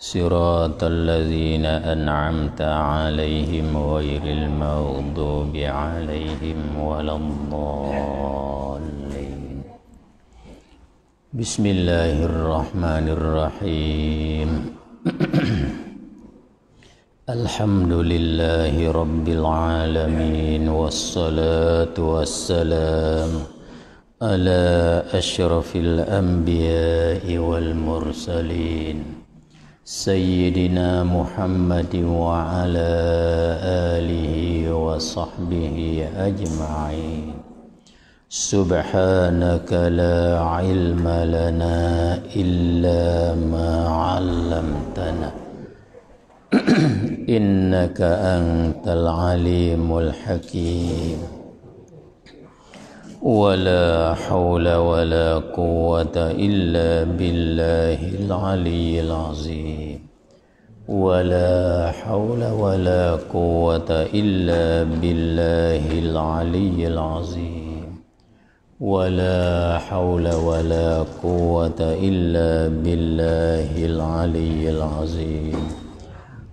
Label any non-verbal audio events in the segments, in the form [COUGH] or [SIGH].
صراط الذين أنعمت عليهم غير المغضوب عليهم ولا الضالين بسم الله الرحمن الرحيم [CLEARS THROAT] الحمد لله رب العالمين والصلاة والسلام على أشرف الأنبياء والمرسلين سيدنا محمد وعلى آله وصحبه أجمعين سبحانك لا علم لنا إلا ما علمتنا [CLEARS THROAT] إنك أنت العليم الحكيم ولا حول ولا قوة إلا بالله العلي العظيم ولا حول ولا قوة إلا بالله العلي العظيم ولا حول ولا قوة إلا بالله العلي العظيم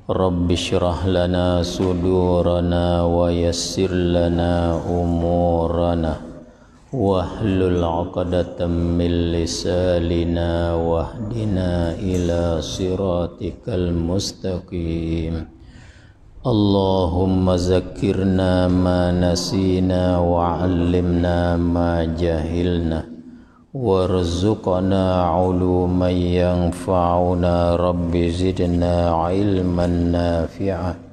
رب اشرح لنا صدورنا ويسر لنا أمورنا واحلل عقدة من لسالنا واهدنا إلى صراطك المستقيم اللهم ذكرنا ما نسينا وعلمنا ما جهلنا وارزقنا علوما ينفعنا رب زدنا علما نافعا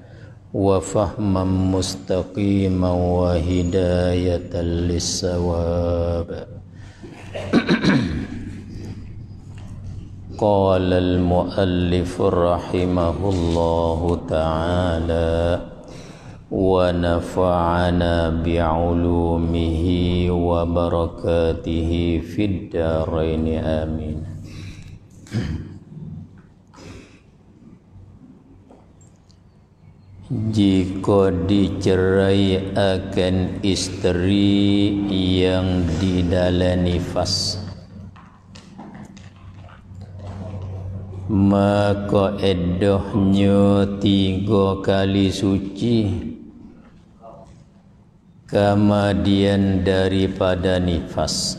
وفهما مستقيما وهداية للسواب [CLEARS THROAT] قال المؤلف رحمه الله تعالى ونفعنا بعلومه وبركاته في الدارين آمين [CLEARS THROAT] Jika dicerai akan isteri yang di dalam nifas Maka edohnya tiga kali suci Kemudian daripada nifas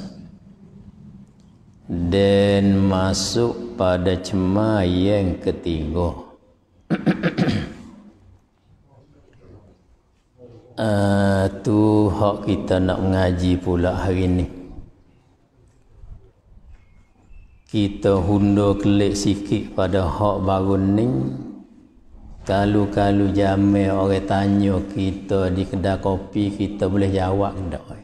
Dan masuk pada cema yang ketiga [CLEARS THROAT] Eh, tu hak kita nak mengaji pula hari ni kita hundur kelik sikit pada hak bangun ni kalau-kalau jame orang tanya kita di kedai kopi kita boleh jawab tak ah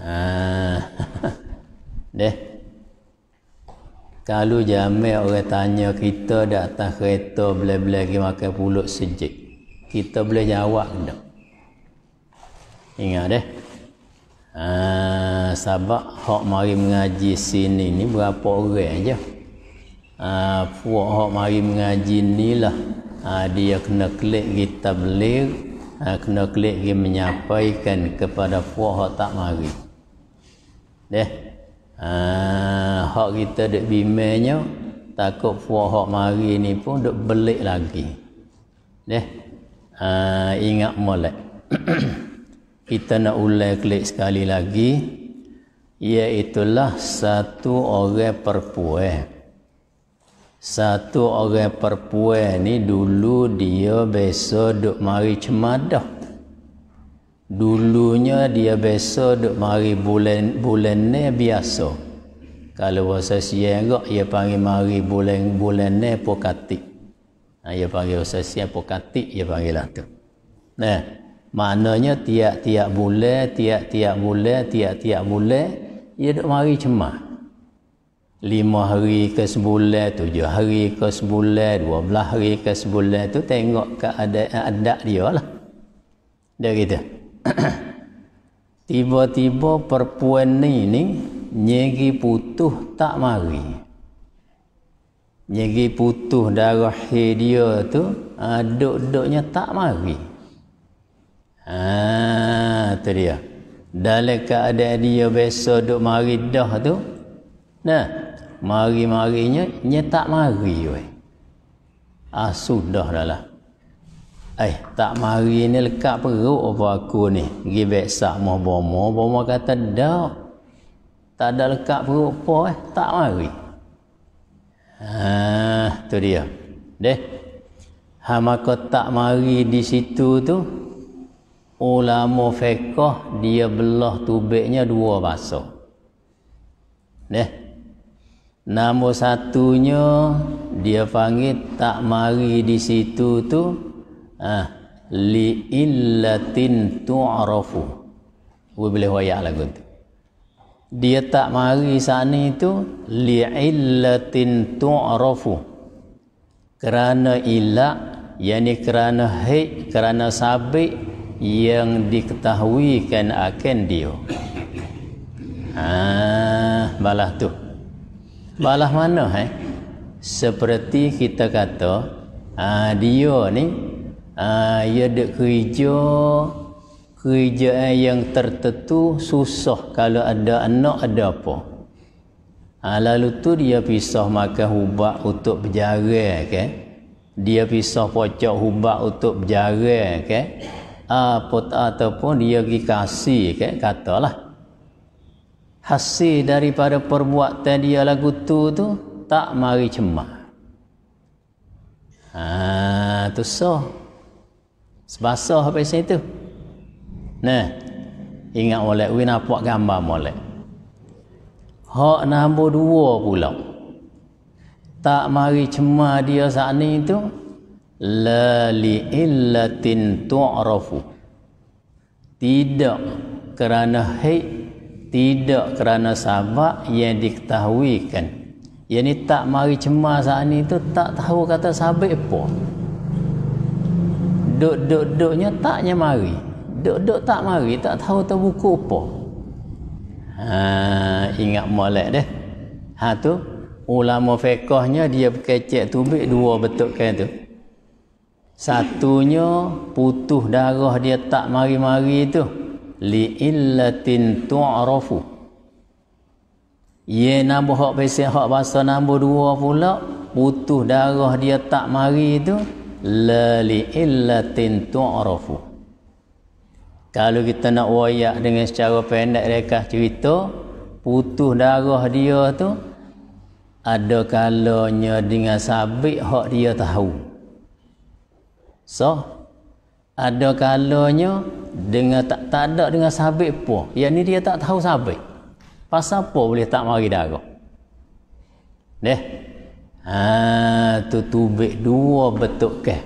eh, [LAUGHS] deh kalau jamai orang tanya kita datang kereta bela-bela pergi makan pulut sejik kita boleh jawab tak? Ingat deh. Ah, sabak Hak mari mengaji sini ni berapa orang aja? Ah, puak hok mari mengaji ni lah. Ah, dia kena klik kita beli, ah, kena klik dia menyampaikan kepada puak Hak tak mari. Deh. Ah, hok kita dek bimenya takut puak Hak mari ni pun dek belik lagi. Deh uh, ingat molek [CLEARS THROAT] kita nak ulai klik sekali lagi iaitulah satu orang perempuan satu orang perempuan ni dulu dia biasa duk mari cemadah dulunya dia biasa duk mari bulan bulan ni biasa kalau bahasa siang dia panggil mari bulan bulan ni pokatik Ha, dia panggil Ustaz Sian Pokatik dia panggil lah tu nah maknanya tiap-tiap bulan tiap-tiap bulan tiap-tiap bulan dia duk mari cemah lima hari ke sebulan, tujuh hari ke sebulan, dua belah hari ke sebulan tu tengok keadaan eh, adat dia lah. Dia kata, [CLEARS THROAT] tiba-tiba perempuan ni ni nyegi putuh tak mari. Nyeri putuh darah he dia tu, ah, duk-duknya tak mari. Ha, tu dia. Dalam keadaan dia biasa duk mari dah tu, nah, mari-marinya nya tak mari we. Ah sudah dah lah. Eh, tak mari ni lekat perut apa aku ni? Gi besak mau bomo, bomo kata dak. Tak ada lekat perut apa eh, tak mari. Ah, tu dia. Deh. Ha maka tak mari di situ tu ulama fiqh dia belah tubeknya dua bahasa. Deh. nama satunya dia panggil tak mari di situ tu ah li illatin tu'rafu. Wo boleh wayak lagu tu dia tak mari sana itu li'illatin tu'rafu kerana ilak yakni kerana haid kerana sabit yang diketahui diketahuikan akan dia ah balah tu balah mana eh seperti kita kata ah dia ni ah ha, dia dek kerja Kerja yang tertentu susah kalau ada anak ada apa ha, lalu tu dia pisah makan hubak untuk berjara okay? dia pisah pocok hubak untuk berjara okay? ha, ataupun dia pergi kasih okay? katalah hasil daripada perbuatan dia lagu tu tu tak mari cemah ha, tu sah sebasah apa yang saya tu Nah, ingat molek, we nampak gambar molek. Hak nombor dua pula. Tak mari cema dia saat ni tu. La li illatin tu'rafu. Tidak kerana haid. Tidak kerana sahabat yang diketahuikan. Yang ni tak mari cema saat ni tu. Tak tahu kata sahabat apa. Duk-duk-duknya taknya mari. Mari. Dok dok tak mari, tak tahu tahu buku apa. Ha, ingat molek deh. Ha tu ulama fiqahnya dia kecek tubik dua betul kan tu. Satunya putuh darah dia tak mari-mari tu li illatin tu'rafu. Ye nambah hak pesek hak bahasa nombor dua pula putuh darah dia tak mari tu la li illatin tu'rafu. Kalau kita nak wayak dengan secara pendek reka cerita, putus darah dia tu ada kalanya dengan sabik, hak dia tahu. So, ada kalanya dengan tak tak dengan sabik pun. Yang ni dia tak tahu sabik. Pasal apa boleh tak mari darah? Deh. Ha, tu tubik dua betuk ke.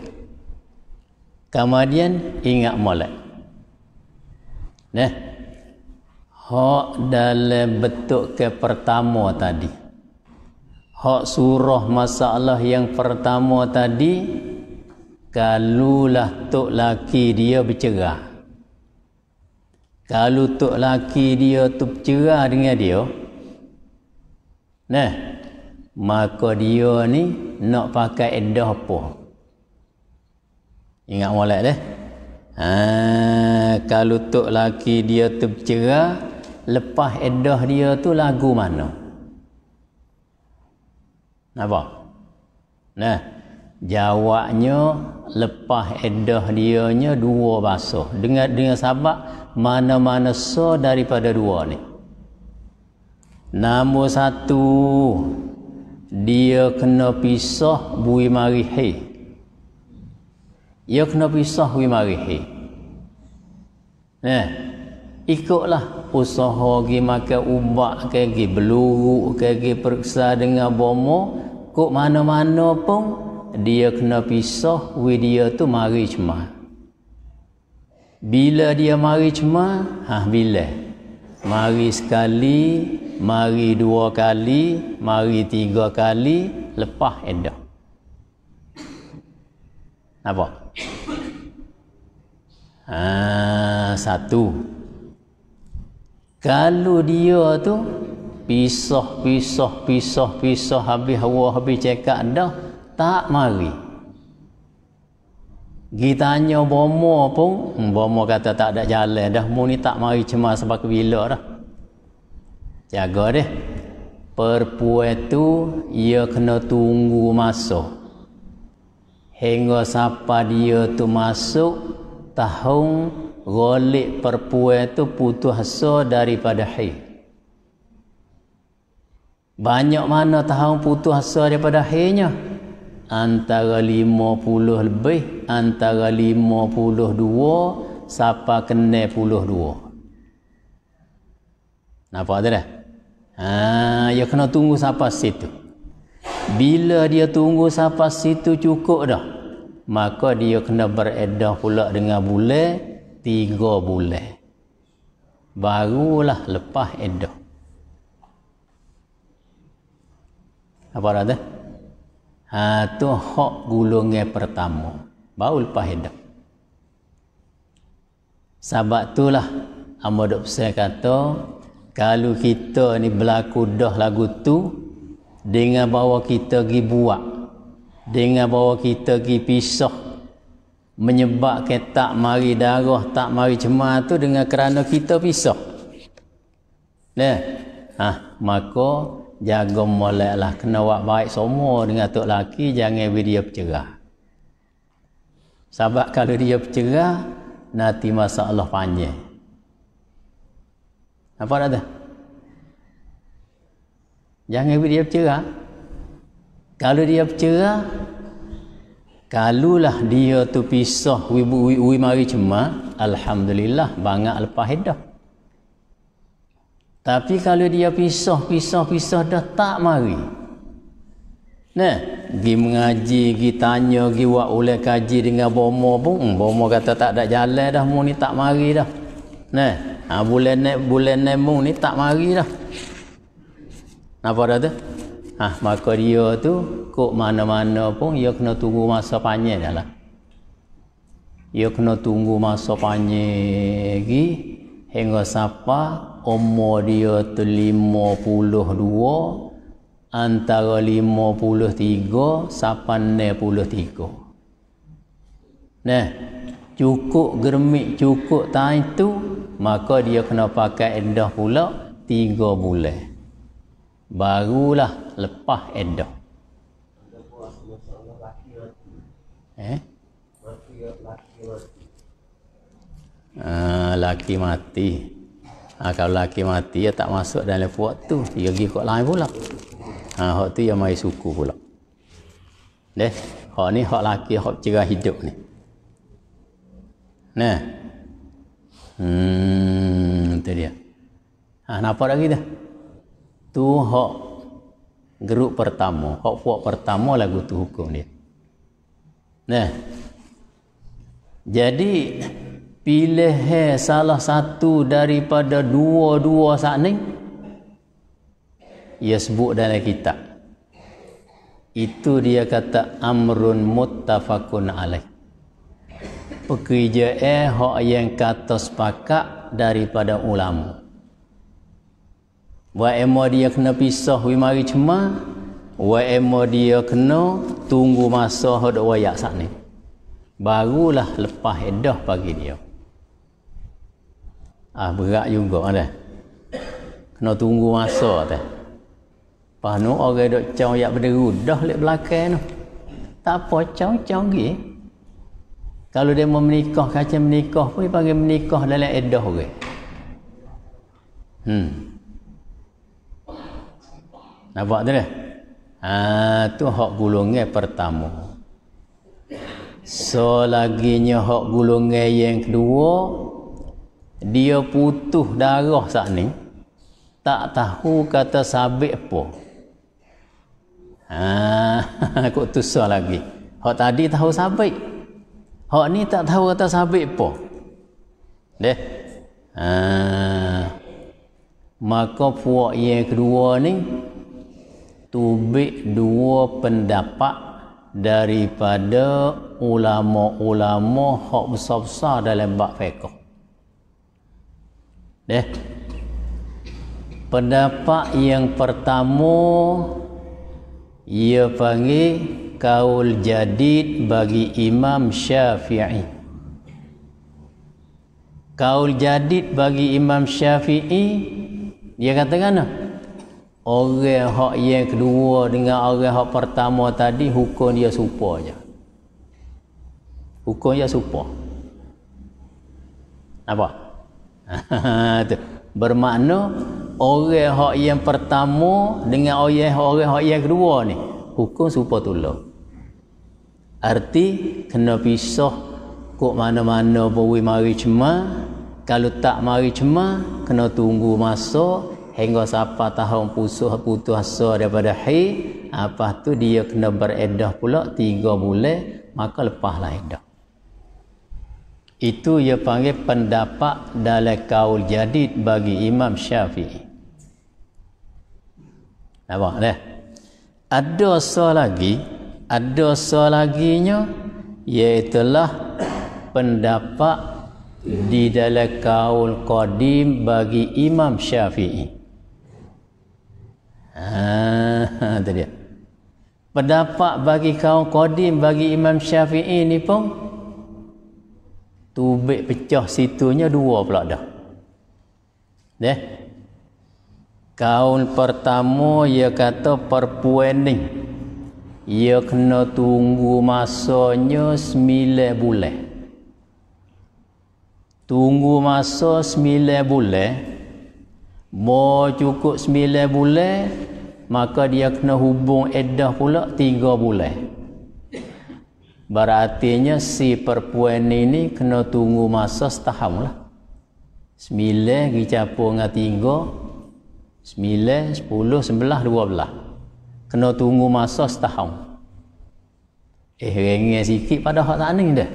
Kemudian ingat molek. Nah. Hak dalam bentuk ke pertama tadi. Hak surah masalah yang pertama tadi kalulah tok laki dia bercerah. Kalau tok laki dia tu bercerah dengan dia. Nah, maka dia ni nak pakai edah apa? Ingat molek deh. Ha, kalau tok laki dia tercera, lepas edah dia tu lagu mana? Apa? Nah, jawabnya lepas edah dia nya dua bahasa. Dengar, dengan sahabat mana-mana so daripada dua ni. Nombor satu, dia kena pisah bui marihih ya kena pisah wi marihi nah eh, ikutlah usaha gi makan ubat ke gi beluru ke gi periksa dengan bomo kok mana-mana pun dia kena pisah wi dia tu mari cuma bila dia mari cuma ha bila mari sekali mari dua kali mari tiga kali lepas edah apa ha, satu kalau dia tu pisah pisah pisah pisah habis hawa habis cekak dah tak mari Gitanya bomo pun hmm, bomo kata tak ada jalan dah mu ni tak mari cemas sebab bila dah jaga deh perpuai tu ia kena tunggu masuk hingga siapa dia tu masuk tahu golik perpuan tu putus asa daripada haid. Banyak mana tahu putus asa daripada haidnya? Antara lima puluh lebih, antara lima puluh dua, siapa kena puluh dua. Nampak tak dah? Ha, dia ya kena tunggu siapa situ. Bila dia tunggu siapa situ cukup dah maka dia kena beredah pula dengan bulan tiga bulan barulah lepas edah apa rata ha, hak gulungnya pertama baru lepas edah sahabat tu lah Ahmad Upsai kata kalau kita ni berlaku dah lagu tu dengan bawa kita pergi buat dengan bawa kita pergi pisah menyebabkan tak mari darah tak mari cemar tu dengan kerana kita pisah dah ha, maka jaga molek lah kena buat baik semua dengan tok laki jangan beri dia pencerah sebab kalau dia pencerah nanti masalah panjang apa ada? jangan beri dia pencerah kalau dia bercerah, kalulah dia tu pisah wibu wibu mari cuma, alhamdulillah bangak lepas hidup. Tapi kalau dia pisah pisah pisah dah tak mari. Nah, gi mengaji, gi tanya, gi buat oleh kaji dengan bomo pun, hmm, bomo kata tak ada jalan dah mu ni tak mari dah. Nah, ha, bulan naik bulan naik mu ni tak mari dah. Napa dah tu? Ah, ha, maka dia tu kok mana-mana pun dia kena tunggu masa panjang dah lah. Dia kena tunggu masa panjang lagi hingga siapa umur dia tu lima puluh 52 antara 53 puluh tiga. Nah, cukup germik cukup tahun tu, maka dia kena pakai endah pula tiga bulan barulah lepas edah. Eh? Uh, ah, laki mati. Ha, kalau laki mati, ya tak masuk dalam puak tu. Dia pergi kot lain pula. Ha, hak tu, dia mai suku pula. Deh, hak ni, hak laki, hak cerah hidup ni. Nah. Hmm, itu dia. Ha, nampak lagi dah tu hak grup pertama hak puak pertama lagu tu hukum dia nah jadi pilih salah satu daripada dua-dua saat ni ia sebut dalam kitab itu dia kata amrun muttafaqun alaih pekerjaan eh hak yang kata sepakat daripada ulama wa emo dia kena pisah wi mari cema wa emo dia kena tunggu masa hok wayak sak ni barulah lepas edah pagi dia ah berat juga ada kena tunggu masa teh panu orang dok cau yak berderu dah lek belakang tu tak apa cau cau gi kalau dia mau menikah, kacau menikah pun dia panggil menikah dalam edah orang. Hmm. Nampak tu dia? Ha, tu hak gulungnya pertama. So laginya hak gulungnya yang kedua, dia putuh darah saat ni. Tak tahu kata sabit apa. Ha, [LAUGHS] aku so lagi. Hak tadi tahu sabit. Hak ni tak tahu kata sabit apa. Deh. Ha, maka puak yang kedua ni tubik dua pendapat daripada ulama-ulama hak besar-besar dalam bab fiqh. Deh. Pendapat yang pertama ia panggil kaul jadid bagi Imam Syafi'i. Kaul jadid bagi Imam Syafi'i dia kata kan? orang hak yang kedua dengan orang hak pertama tadi hukum dia serupa je hukum dia serupa apa [LAUGHS] tu bermakna orang hak yang pertama dengan orang orang hak yang kedua ni hukum serupa tulah arti kena pisah kok mana-mana boleh mari cema kalau tak mari cema kena tunggu masa hingga siapa tahu pusuh putus asa daripada haid apa tu dia kena beredah pula tiga bulan maka lepahlah iddah itu ia panggil pendapat dalam kaul jadid bagi Imam Syafi'i. Nampak dah? Ada soal lagi, ada soal laginya iaitulah pendapat di dalam kaul qadim bagi Imam Syafi'i. Ha, dia. Pendapat bagi kaum Qadim bagi Imam Syafi'i ni pun tubik pecah situnya dua pula dah. Deh. Kaun pertama ia kata perpuan ni. Ia kena tunggu masanya sembilan bulan. Tunggu masa sembilan bulan. Mau cukup sembilan bulan, maka dia kena hubung edah pula tiga bulan. Berartinya si perempuan ini kena tunggu masa setahun lah. Sembilan dicapu dengan tiga. Sembilan, sepuluh, sembelah, dua belah. Kena tunggu masa setahun. Eh, ringan sikit pada hak saat ini dah.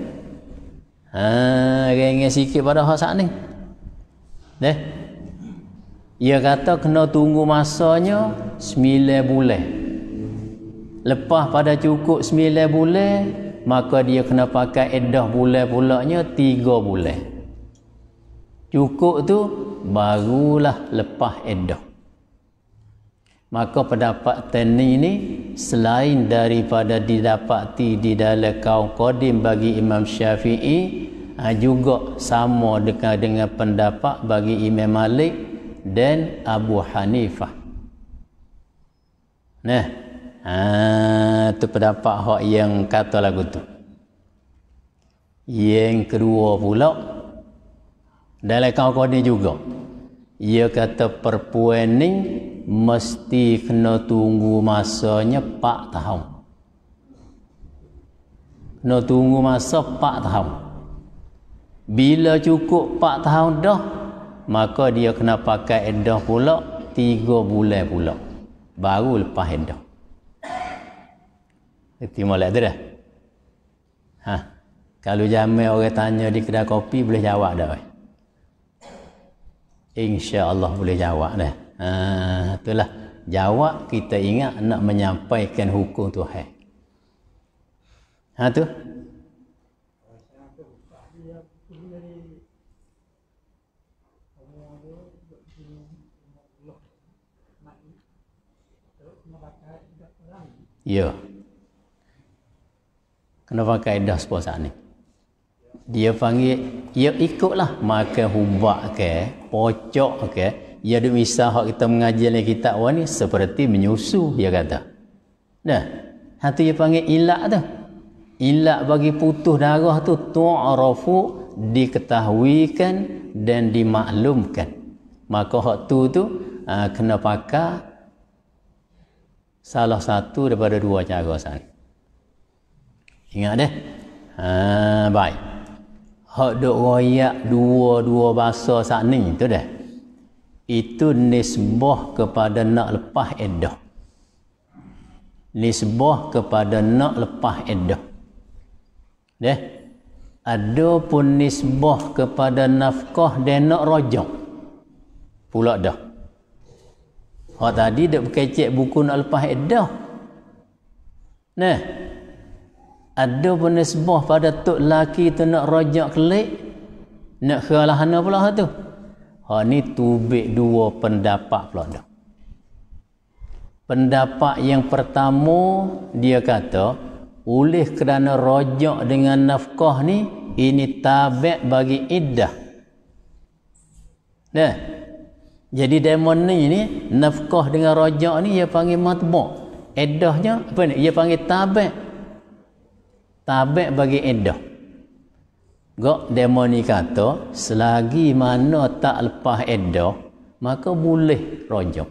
Haa, ringan sikit pada hak saat ini. Dah. Ia kata kena tunggu masanya 9 bulan. Lepas pada cukup 9 bulan, maka dia kena pakai edah bulan pulaknya tiga bulan. Cukup tu barulah lepas edah. Maka pendapat tani ini selain daripada didapati di dalam kaum Qadim bagi Imam Syafi'i, ha, juga sama dengan pendapat bagi Imam Malik dan Abu Hanifah. Nah, ha, tu pendapat hak yang kata lagu tu. Yang kedua pula dalam kau-kau ni juga. Ia kata perpuan ni mesti kena tunggu masanya Pak tahun. Kena tunggu masa Pak tahun. Bila cukup Pak tahun dah, maka dia kena pakai iddah pula tiga bulan pula baru lepas iddah itu malah tu dah ha. kalau jamai orang tanya di kedai kopi boleh jawab dah insya Allah boleh jawab dah ha, itulah jawab kita ingat nak menyampaikan hukum Tuhan ha, tu Ya. Kena faham kaedah sepuluh saat ni. Dia panggil, ya ikutlah. Makan hubak ke, pocok ke. Ya ada misal hak kita mengajar dalam kitab awal ni, seperti menyusu, dia kata. Nah, Hati dia panggil ilak tu. Ilak bagi putus darah tu, tu'arafu diketahuikan dan dimaklumkan. Maka hak tu tu, uh, kena pakai salah satu daripada dua cara san. Ingat deh. Ha, baik. Hak dok royak dua-dua bahasa saat ni tu deh. Itu nisbah kepada nak lepas edah. Nisbah kepada nak lepas edah. Deh. Ada pun nisbah kepada nafkah dan nak rojak. Pulak dah. Hak tadi dia berkecek buku nak lepas edah. Nah. Ada pun pada tok laki tu nak rajak kelik. Nak kalah mana pula tu. Ha ni tubik dua pendapat pula dah. Pendapat yang pertama dia kata oleh kerana rojak dengan nafkah ni ini tabek bagi iddah. Nah, jadi demon ni ni nafkah dengan rojak ni dia panggil matbu'. Edahnya apa ni? Dia panggil tabek. Tabek bagi edah. Gak demon ni kata selagi mana tak lepas edah maka boleh rojak.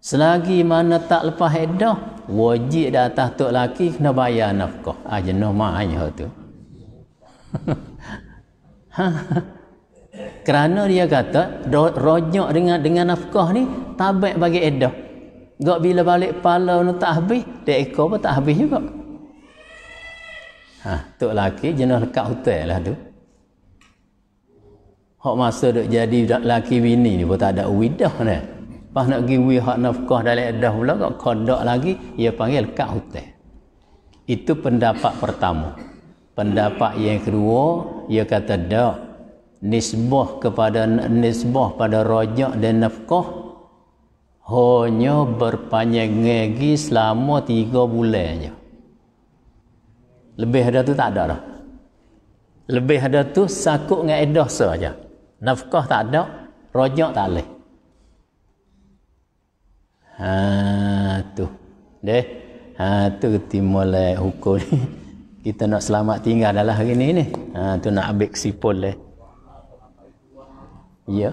Selagi mana tak lepas edah wajib dah atas tok laki kena bayar nafkah. Ah jenuh mak ayah tu. [LAUGHS] Ha, ha, ha kerana dia kata rojak dengan dengan nafkah ni tabek bagi edah gak bila balik pala nu tak habis dek ekor pun tak habis juga ha tok laki jenis lekat hotel lah tu hak masa dok jadi laki bini ni pun tak ada widah ni pas nak pergi hak nafkah dalam edah pula gak kondok lagi dia panggil lekat hotel itu pendapat pertama pendapat yang kedua dia kata dak nisbah kepada nisbah pada rojak dan nafkah hanya berpanjang lagi selama tiga bulan je. Lebih ada tu tak ada dah. Lebih ada tu sakut dengan edah saja. Nafkah tak ada, rojak tak boleh. Ha tu. Deh. Ha tu timolai hukum [LAUGHS] Kita nak selamat tinggal dalam hari ni ni. Ha tu nak ambil kesimpulan eh. Ya.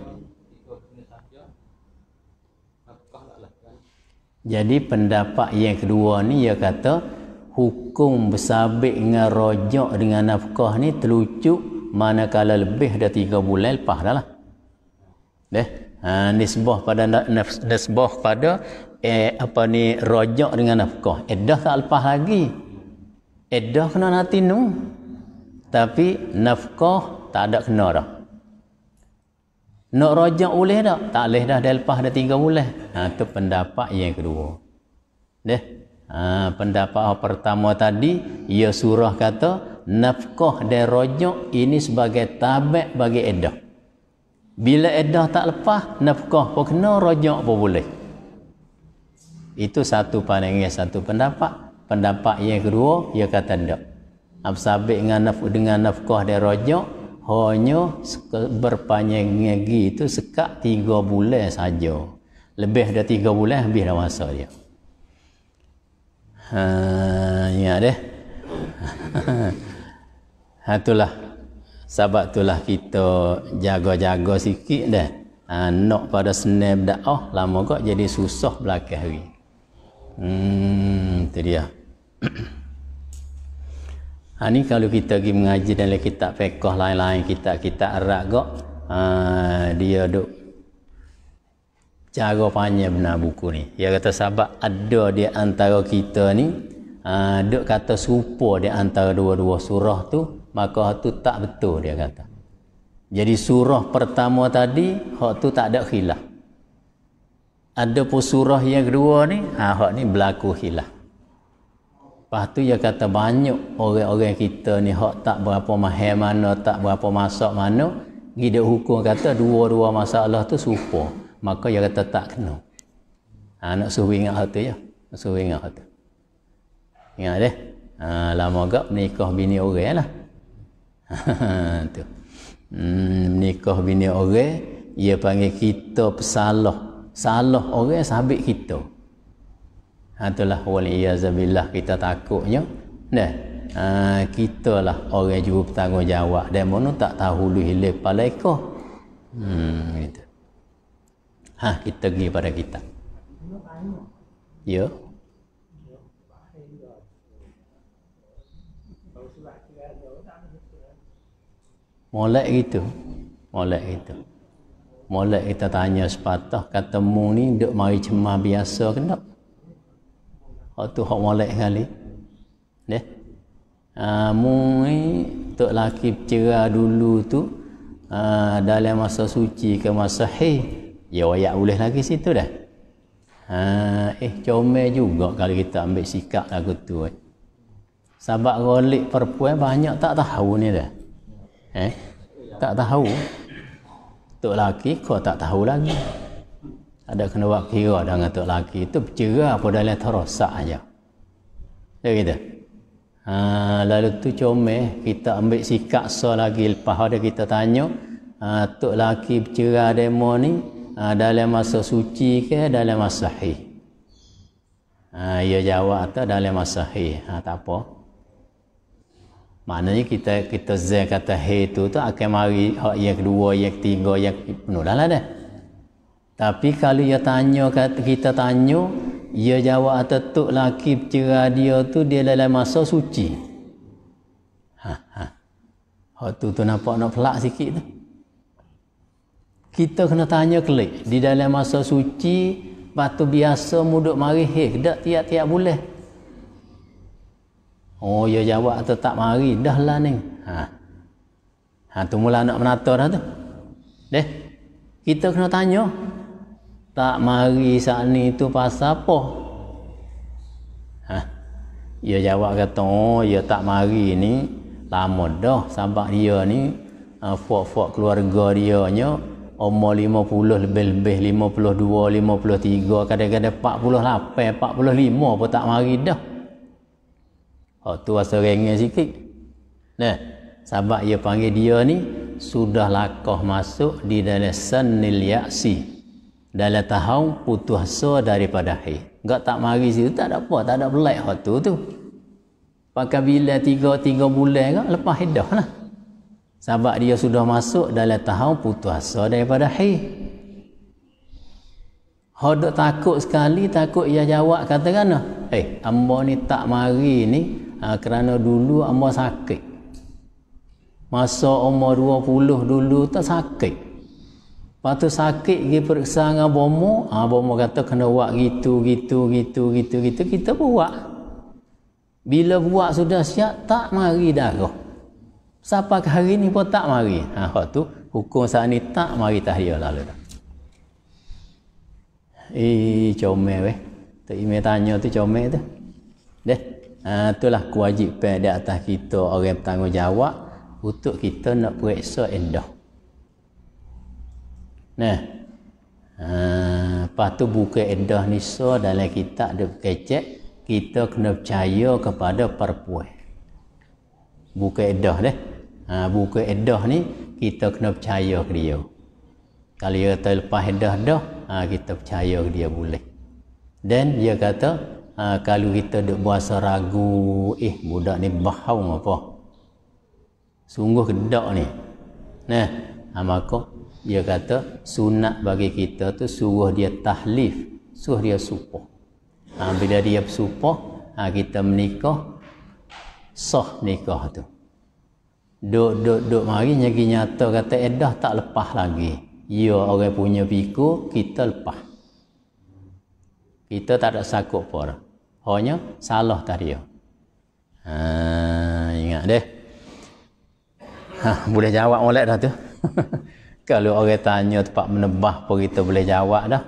Jadi pendapat yang kedua ni dia kata hukum bersabit dengan rojak dengan nafkah ni telucuk manakala lebih dah tiga bulan lepas dah lah. Deh. Ha, nisbah pada nisbah pada eh, apa ni rojak dengan nafkah. Edah tak lepas lagi. Edah kena nanti nu. Tapi nafkah tak ada kena dah. Nak rajak boleh tak? Tak boleh dah. Dah lepas dah tiga bulan. Ha, itu pendapat yang kedua. Deh. Ha, pendapat yang pertama tadi. Ia surah kata. Nafkah dan rajak ini sebagai tabak bagi edah. Bila edah tak lepas. Nafkah pun kena rajak pun boleh. Itu satu pandangan. Satu pendapat. Pendapat yang kedua. Ia kata tak. Absabik dengan, naf dengan nafkah dan rajak hanya berpanjang lagi itu sekak tiga bulan saja. Lebih dari tiga bulan habis dah masa dia. Ha, ya deh. [LAUGHS] ha, itulah. Sebab itulah kita jaga-jaga sikit deh. Ha, nak pada senep dah oh, lama kok jadi susah belakang hari. Hmm, itu dia. [CLEARS THROAT] Ha, ni kalau kita pergi mengaji dalam kitab fiqh lain-lain, kitab-kitab Arab kok, ha, dia duk cara panjang benar buku ni. Dia kata sahabat ada di antara kita ni, ha, duk kata serupa di antara dua-dua surah tu, maka tu tak betul dia kata. Jadi surah pertama tadi, hak tu tak ada khilaf. Ada pun surah yang kedua ni, ha, hak ni berlaku khilaf. Lepas tu dia kata banyak orang-orang kita ni hak tak berapa mahal mana, tak berapa masak mana. Gida hukum kata dua-dua masalah tu serupa. Maka dia kata tak kena. Ha, nak suruh ingat hati ya. Nak suruh ingat hati. Ingat deh. Ha, lama agak menikah bini orang lah. [LAUGHS] tu. Hmm, menikah bini orang, dia panggil kita pesalah. Salah orang sahabat kita. Ha, itulah waliyazabilah kita takutnya dah ha, kita lah orang juga bertanggungjawab dan mana tak tahu lu hilang kepala ekor hmm gitu ha kita pergi pada kita ya Molek gitu. Molek gitu. Molek kita tanya sepatah kata mu ni duk mari cemah biasa ke tak? Hak oh, tu hak molek sekali. Ya. Ah mu tok laki cerah dulu tu ah dalam masa suci ke masa haid. Ya wayak boleh lagi situ dah. Ha, eh comel juga kalau kita ambil sikap lagu tu eh. Sebab golik perempuan banyak tak tahu ni dah. Eh, tak tahu. Tok laki kau tak tahu lagi ada kena buat kira dengan tok laki tu bercerai apa dalam terosak aja. Ya kita. Ha, lalu tu comel kita ambil sikap so lagi lepas ada kita tanya ha, tok laki bercerai demo ni ha, dalam masa suci ke dalam masa hi. Ha, ia jawab tu dalam masa hi. Ha, tak apa. Maknanya kita kita zai kata hei tu tu akan mari hak yang kedua, yang ketiga, yang penuh dah lah dah. Tapi kalau dia tanya kita tanya, dia jawab atuk ah, laki cerai dia tu dia dalam masa suci. Ha ha. Hak oh, tu tu nampak nak pelak sikit tu. Kita kena tanya kelik di dalam masa suci batu biasa muduk mari he eh, dak tiap-tiap boleh. Oh dia jawab atuk ah, tak mari dah lah ni. Ha. Ha tu mula nak menata dah tu. Deh. Kita kena tanya tak mari saat ni tu pasal apa? Ha? Dia jawab kata, oh, dia ya tak mari ni lama dah sebab dia ni uh, fuak-fuak keluarga dia ni umur puluh lebih-lebih puluh tiga kadang-kadang puluh 48, 45 pun tak mari dah oh, tu rasa rengen sikit nah, sebab dia panggil dia ni sudah lakuh masuk di dalam senil yaksi dalam tahun putus daripada hai. enggak tak mari situ tak ada apa, tak ada belai waktu tu. Pakai bila tiga tiga bulan kan lepas hidah lah. Sebab dia sudah masuk dalam tahun putus daripada hai. Hodok takut sekali, takut ia jawab kata kan, eh, hey, amba ni tak mari ni ha, kerana dulu amba sakit. Masa umur puluh dulu tak sakit. Lepas tu sakit pergi periksa dengan bomo. Ha, bomo kata kena buat gitu, gitu, gitu, gitu, gitu. Kita buat. Bila buat sudah siap, tak mari darah. Siapa ke hari ni pun tak mari. Ha, ah, waktu tu hukum saat ni tak mari tahiyah lalu. Eh, comel weh. Tak ime tanya tu comel tu. Deh. Ha, ah, itulah kewajipan di atas kita orang bertanggungjawab untuk kita nak periksa endah. Nah. Ha, lepas tu buka edah nisa dalam kitab dia berkecek. Kita kena percaya kepada perpuan. Buka edah dah. Ha, buka edah ni kita kena percaya ke dia. Kalau dia kata lepas edah dah, ha, kita percaya ke dia boleh. Dan dia kata, ha, kalau kita duk berasa ragu, eh budak ni bahawang apa? Sungguh kedak ni. Nah, ha, dia kata sunat bagi kita tu suruh dia tahlif suruh dia supah ha, bila dia supah ha, kita menikah sah nikah tu Dok dok dok mari nyagi nyata kata edah eh, tak lepas lagi ya orang punya fikir kita lepas kita tak ada sakut pun hanya salah tadi ya ha, ingat deh ha, boleh jawab molek dah tu [LAUGHS] Kalau orang tanya tempat menebah pun kita boleh jawab dah.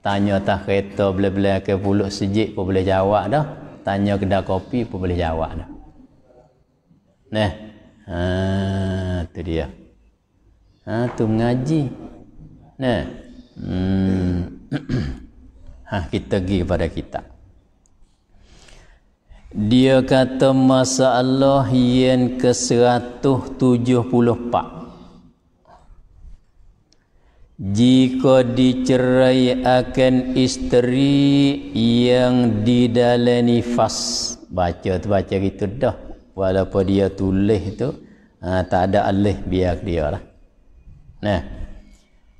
Tanya atas kereta boleh-boleh ke pulut sejik pun boleh jawab dah. Tanya kedai kopi pun boleh jawab dah. Neh, Ha, tu dia. Ha, tu mengaji. Nah. Hmm. [CLEARS THROAT] ha, kita pergi kepada kita. Dia kata masa Allah yang ke-174. puluh Pak jika dicerai akan isteri yang didalai nifas baca tu baca gitu dah walaupun dia tulis tu ha, tak ada alih biar dia lah nah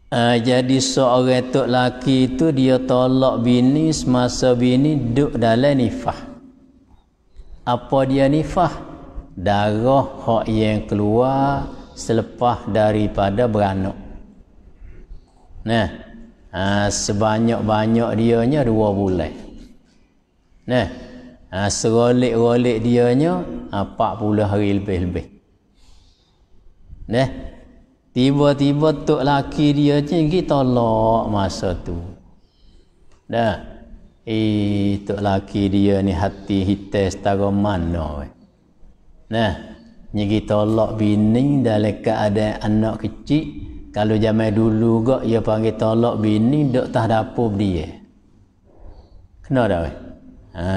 ha, jadi seorang tu laki tu dia tolak bini semasa bini duduk dalam nifah apa dia nifah darah hak yang keluar selepas daripada beranak Nah, ha, sebanyak-banyak dia nya dua bulan. Nah, ha, serolek-rolek dia nya ha, empat puluh hari lebih-lebih. Nah, tiba-tiba tok laki dia je kita tolak masa tu. Nah, eh tok laki dia ni hati hitam setara mana weh. Nah, nyigi tolak bini dalam keadaan anak kecil kalau zaman dulu juga, ya dia panggil tolak bini, dok tak dapur berdia. Kenapa dah? Weh? Ha?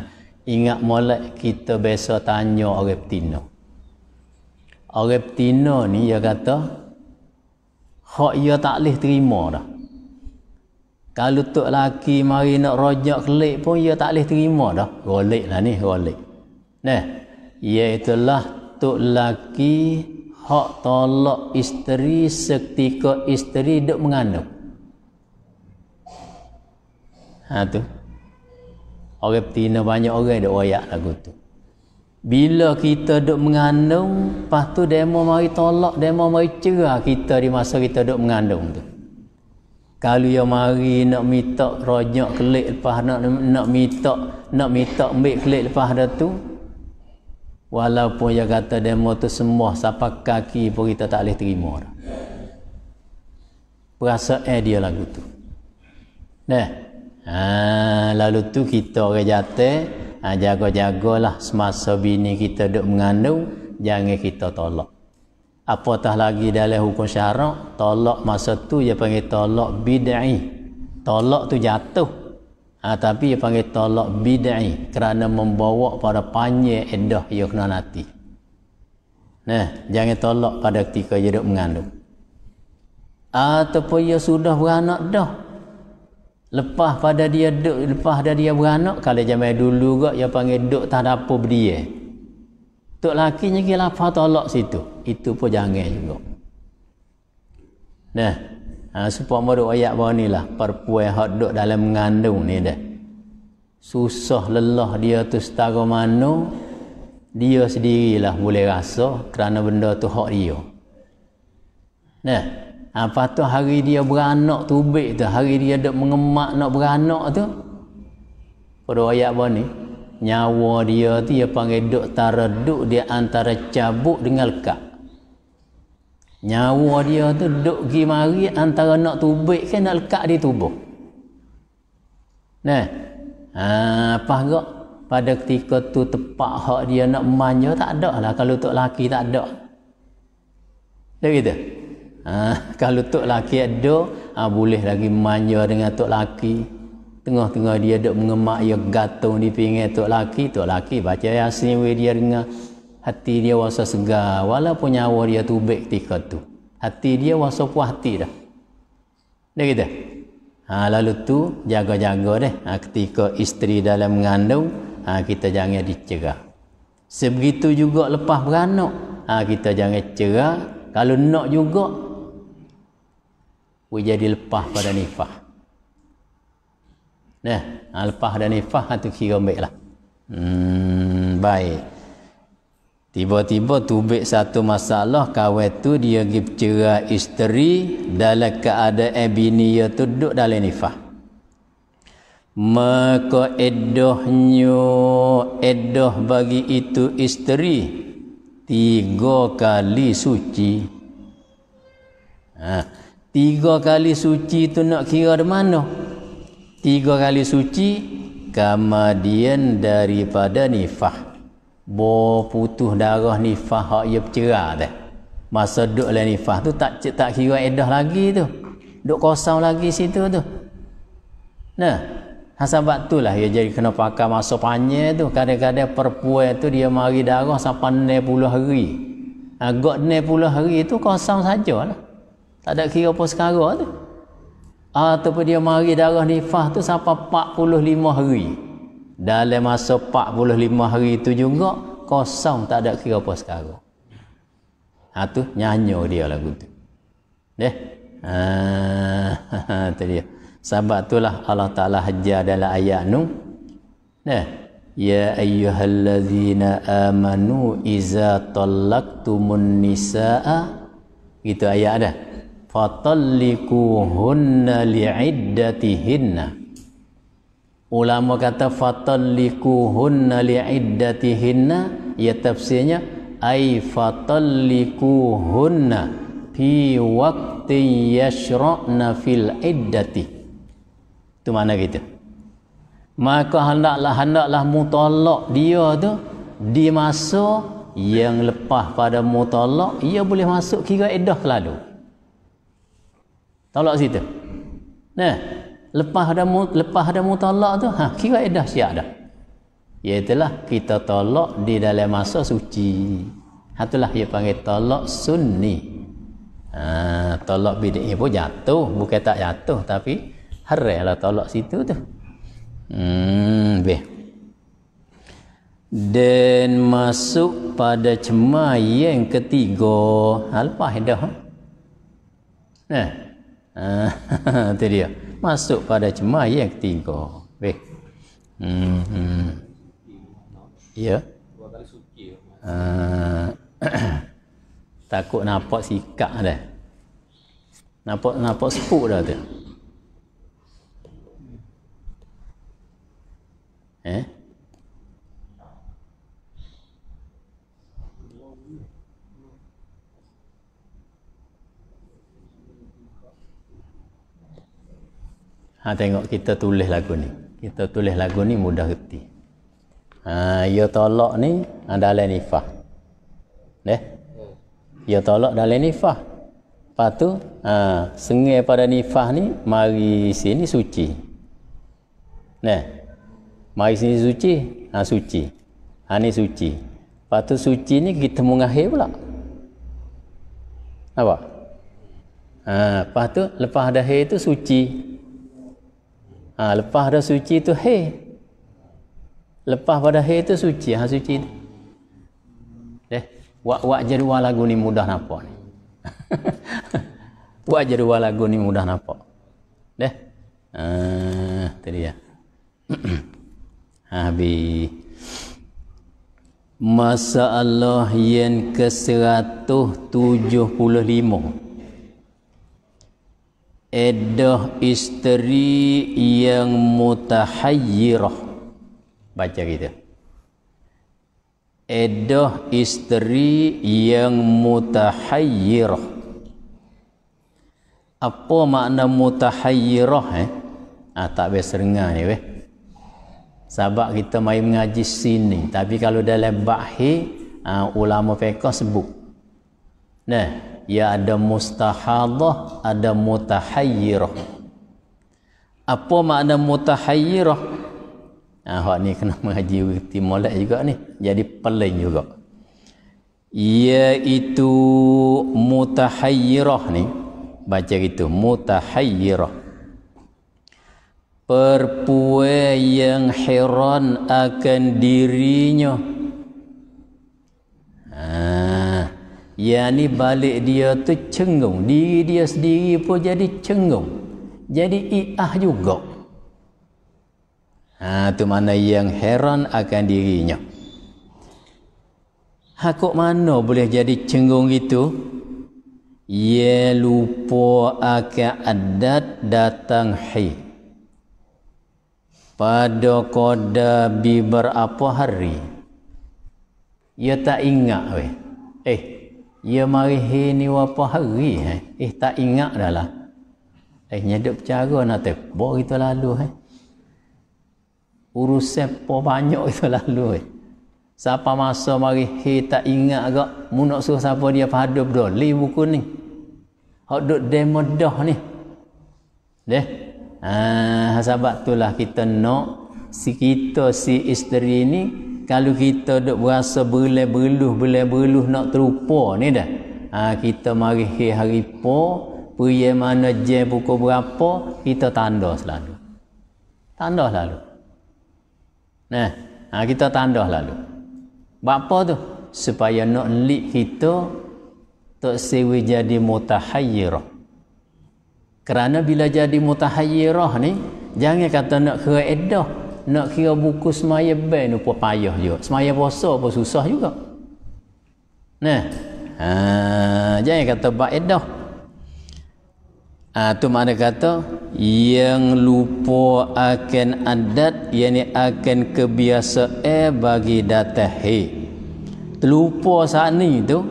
[LAUGHS] Ingat mulai kita biasa tanya orang betina. Orang betina ni, dia kata, hak dia ya tak boleh terima dah. Kalau tok laki mari nak rojak kelik pun, dia ya tak boleh terima dah. Golik lah ni, golik. Nah, iaitulah tok laki hak tolak isteri seketika isteri duk mengandung. Ha tu. Orang betina banyak orang duk wayak lagu tu. Bila kita duk mengandung, lepas tu demo mari tolak, demo mari cerah kita di masa kita duk mengandung tu. Kalau yang mari nak minta rojak kelik lepas nak nak minta nak minta ambil kelik lepas dah tu, walaupun dia kata demo tu semua siapa kaki pun kita tak boleh terima perasa eh dia lagu tu dah ha, lalu tu kita orang jatuh ha, jaga-jagalah semasa bini kita duduk mengandung jangan kita tolak apatah lagi dalam hukum syarak tolak masa tu dia panggil tolak bid'i tolak tu jatuh Ha, tapi dia panggil tolak bida'i kerana membawa pada panjir edah yang kena nanti. Nah, jangan tolak pada ketika dia duduk mengandung. Ataupun dia sudah beranak dah. Lepas pada dia duduk, lepas pada dia beranak, kalau zaman dulu juga dia panggil duduk tak ada apa berdia. Tok lakinya kira apa tolak situ. Itu pun jangan juga. Nah, Ha, Supaya meruk ayat bawah ni lah. Perpuan yang duduk dalam mengandung ni dah. Susah lelah dia tu setara mana. Dia sendirilah boleh rasa kerana benda tu hak dia. Nah, apa ha, tu hari dia beranak tu baik tu. Hari dia duduk mengemak nak beranak tu. Pada ayat bawah ni. Nyawa dia tu dia panggil duduk taraduk dia antara cabuk dengan lekat. Nyawa dia tu duduk pergi mari antara nak tubik ke nak lekat di tubuh. Nah. Ha, apa gak? Pada ketika tu tepat hak dia nak manja tak ada lah. Kalau tu laki tak ada. Dia kata. Ha, [LAUGHS] kalau tu laki ada, ha, boleh lagi manja dengan tu laki. Tengah-tengah dia duduk mengemak, dia ya gantung di pinggir tu laki. Tu laki baca sini dia dengar hati dia rasa segar walaupun nyawa dia tubik ketika tu hati dia rasa puas hati dah dia kata ha, lalu tu jaga-jaga deh ha, ketika isteri dalam mengandung ha, kita jangan dicegah sebegitu juga lepas beranak ha, kita jangan cerah kalau nak juga boleh jadi lepas pada nifah Nah, ha, lepas dan nifah itu ha, kira lah. Hmm, baik. Tiba-tiba tubik satu masalah kawan tu dia pergi cerai isteri dalam keadaan bini dia tu duduk dalam nifah. Maka edohnya edoh bagi itu isteri tiga kali suci. Ha, tiga kali suci tu nak kira di mana? Tiga kali suci kemudian daripada nifah bo putus darah nifah hak ia bercerah tu masa duduk dalam nifah tu tak tak kira edah lagi tu duduk kosong lagi situ tu nah Hasabat tu lah dia jadi kena pakai masa panjang tu. Kadang-kadang perpuan tu dia mari darah sampai 90 hari. Agak puluh hari tu kosong saja lah Tak ada kira apa sekarang tu. Ah, ataupun dia mari darah nifah tu sampai 45 hari dalam masa 45 hari itu juga kosong tak ada kira apa sekarang ha tu nyanyo dia lagu tu deh ah ha, [LAUGHS] tadi sebab itulah Allah Taala hajar dalam ayat nu deh Ya ayyuhallazina amanu iza tallaqtumun nisaa itu ayat dah fatalliquhunna li'iddatihinna Ulama kata fatallikuhunna li'iddatihinna ya tafsirnya ay fatallikuhunna fi waqti yashra'na fil iddati. Itu mana kita. Maka hendaklah hendaklah mutalak dia tu di yang lepas pada mutalak ia boleh masuk kira iddah lalu. Tolak situ. Nah, lepas ada lepas ada mutalak tu ha kira edah siap dah iaitulah kita tolak di dalam masa suci ha, itulah dia panggil tolak sunni ha, tolak bidik pun jatuh bukan tak jatuh tapi harai lah tolak situ tu hmm beh dan masuk pada cema yang ketiga ha, lepas dah ha? Nah, eh, itu ha, [LAUGHS] dia masuk pada cemai yang ketiga. Weh. Hmm. hmm. Ya. Yeah. Uh, [CLEARS THROAT] takut nampak sikap dah. Nampak nampak sepuk dah tu. Eh? Ha, tengok kita tulis lagu ni. Kita tulis lagu ni mudah reti. Ha, ya tolak ni adalah ha, nifah. Neh. Ya tolak dalam nifah. Lepas tu, ha, sengih pada nifah ni, mari sini suci. Neh. Mari sini suci. Ha, suci. Ha, ni suci. Patu suci ni kita mengakhir pula. Apa? Ha, lepas tu, lepas dahir tu Suci. Ha, lepas dah suci tu hey. Lepas pada hey tu suci, ha suci. Tu. Eh, wak wak jadual lagu ni mudah napa ni. wak [LAUGHS] jadual lagu ni mudah napa. Deh. Ah, uh, tadi ya. Habis. Masa Allah yang ke seratus tujuh puluh lima edah isteri yang mutahayyirah baca gitu edah isteri yang mutahayyirah apa makna mutahayyirah eh ah, tak biasa dengar ni weh sebab kita mai mengaji sini tapi kalau dalam bahi uh, ha, ulama fiqh sebut nah ya ada mustahadah ada mutahayyirah apa makna mutahayyirah ah hak ni kena [LAUGHS] mengaji reti molek juga ni jadi pelin juga iaitu mutahayyirah ni baca gitu mutahayyirah perpue yang heran akan dirinya ah. Yang ni balik dia tu cenggung. Diri dia sendiri pun jadi cenggung. Jadi i'ah juga. Ha, tu mana yang heran akan dirinya. Ha, kok mana boleh jadi cenggung itu? Ya lupa akan adat datang hi. Pada koda biber apa hari? Ya tak ingat weh. Eh, ia ya mari he ni apa hari eh? eh tak ingat dah lah eh nyedap cara nak tepuk kita lalu eh urusan apa banyak kita lalu eh siapa masa mari he tak ingat agak mu nak suruh siapa dia padu berdoli buku ni hak duk demo dah ni deh ah sahabat lah kita nak si kita si isteri ni kalau kita duk berasa berleh beluh, berleh beluh nak terupa ni dah. Ha, kita mari ke hari po, pria mana je pukul berapa, kita tanda selalu. Tanda selalu. Nah, ha, kita tanda selalu. Bapa tu? Supaya nak lik kita tak sewi jadi mutahayirah. Kerana bila jadi mutahayirah ni, jangan kata nak keredah. Kera nak kira buku semaya ben tu pun payah juga semaya puasa pun susah juga nah ha, jangan kata baedah ha, tu mana kata yang lupa akan adat yang akan kebiasaan bagi datah hey. terlupa saat ni tu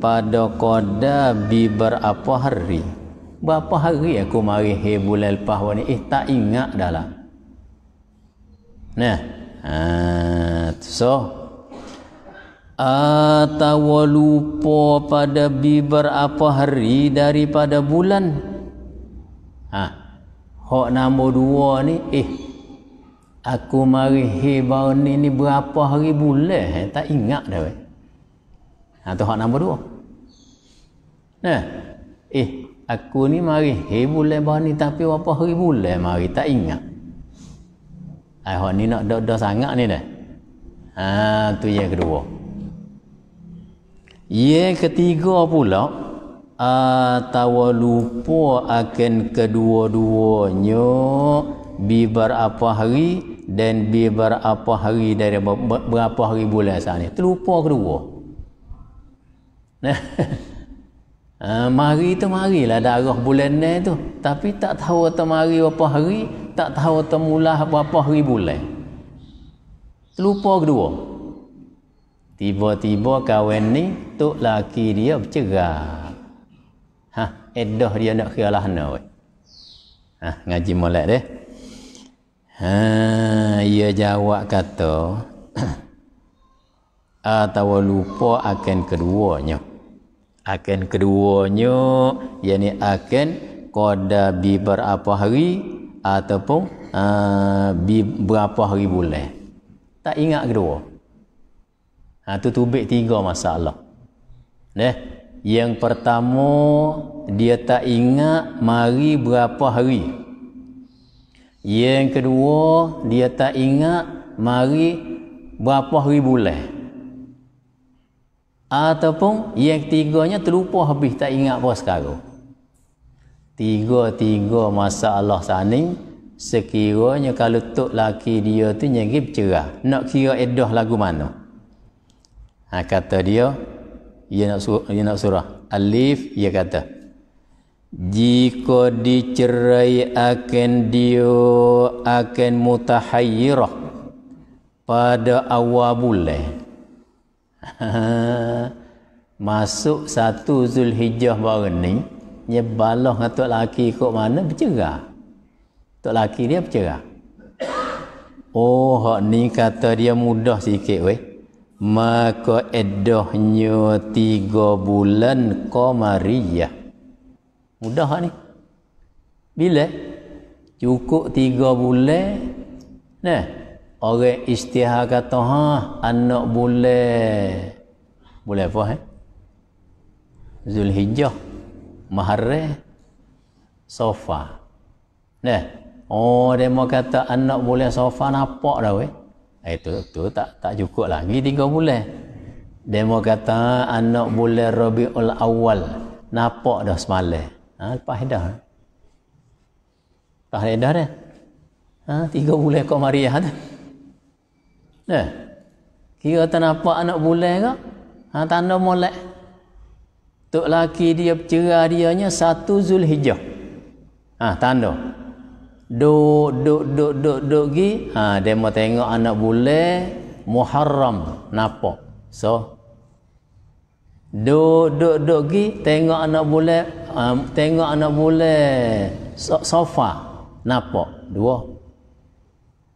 pada koda bi berapa hari berapa hari aku mari hey, bulan lepas ni eh tak ingat dah lah Nah. Ha, ah, so atau lupa pada biber apa hari daripada bulan. Ah, hok nama dua ni eh aku mari hebau ni ni berapa hari bulan eh? tak ingat dah weh. Ha tu hak nombor dua. Nah. Eh aku ni mari hebulan bah ni tapi berapa hari bulan mari tak ingat. Ai hok ni nak dah dah sangat ni dah. Ha tu yang kedua. ye ketiga pula atau uh, lupa akan kedua-duanya bi berapa hari dan bi berapa hari dari berapa hari bulan sana terlupa kedua [LAUGHS] Ah, mari tu mari lah darah bulan ni tu tapi tak tahu atau mari berapa hari tak tahu termulah berapa hari bulan lupa kedua tiba-tiba kawan ni tu laki dia bercerah ha edah dia nak khialah no ha ngaji molek deh ha ia jawab kata atau [CLEARS THROAT] ah, lupa akan keduanya akan keduanya yakni akan qada bi berapa hari ataupun uh, bi berapa hari bulan tak ingat kedua ha tu tubik tiga masalah neh yang pertama dia tak ingat mari berapa hari yang kedua dia tak ingat mari berapa hari bulan ataupun yang ketiganya terlupa habis tak ingat apa sekarang tiga-tiga masalah saning sekiranya kalau tok laki dia tu nyegi cerah nak kira edah lagu mana ha, kata dia dia nak surah, dia nak surah alif dia kata jika dicerai akan dia akan mutahayyirah pada awal bulan [LAUGHS] Masuk satu Zulhijjah baru ni Dia balas dengan tuan lelaki kot mana bercerah Tuan laki dia bercerah Oh, ni kata dia mudah sikit weh Maka edahnya tiga bulan komariyah Mudah hak ni Bila? Cukup tiga bulan Nah, Orang istihar kata, ha, anak boleh. Boleh apa, eh? Zulhijjah. Maharih. Sofa. Nah, Oh, dia mau kata anak boleh sofa nampak dah weh. itu eh, tu, tak tak cukup lagi tiga bulan. Dia mau kata anak boleh Rabiul Awal nampak dah semalam. Ha, lepas dah. Tak eh. ada dah. Eh. Ha, tiga bulan kau mariah. Eh, ya. Ha, Eh. Kira tak nampak anak bulan ke? Ha, tanda molek. Tok laki dia bercerah dianya satu Zulhijjah. Ha, tanda. Duk, duk, duk, duk, duk gi. Ha, demo tengok anak bulan. Muharram. Napa? So. Duk, duk, duk gi. Tengok anak bulan. Um, tengok anak bulan. So, sofa. Napa? Dua.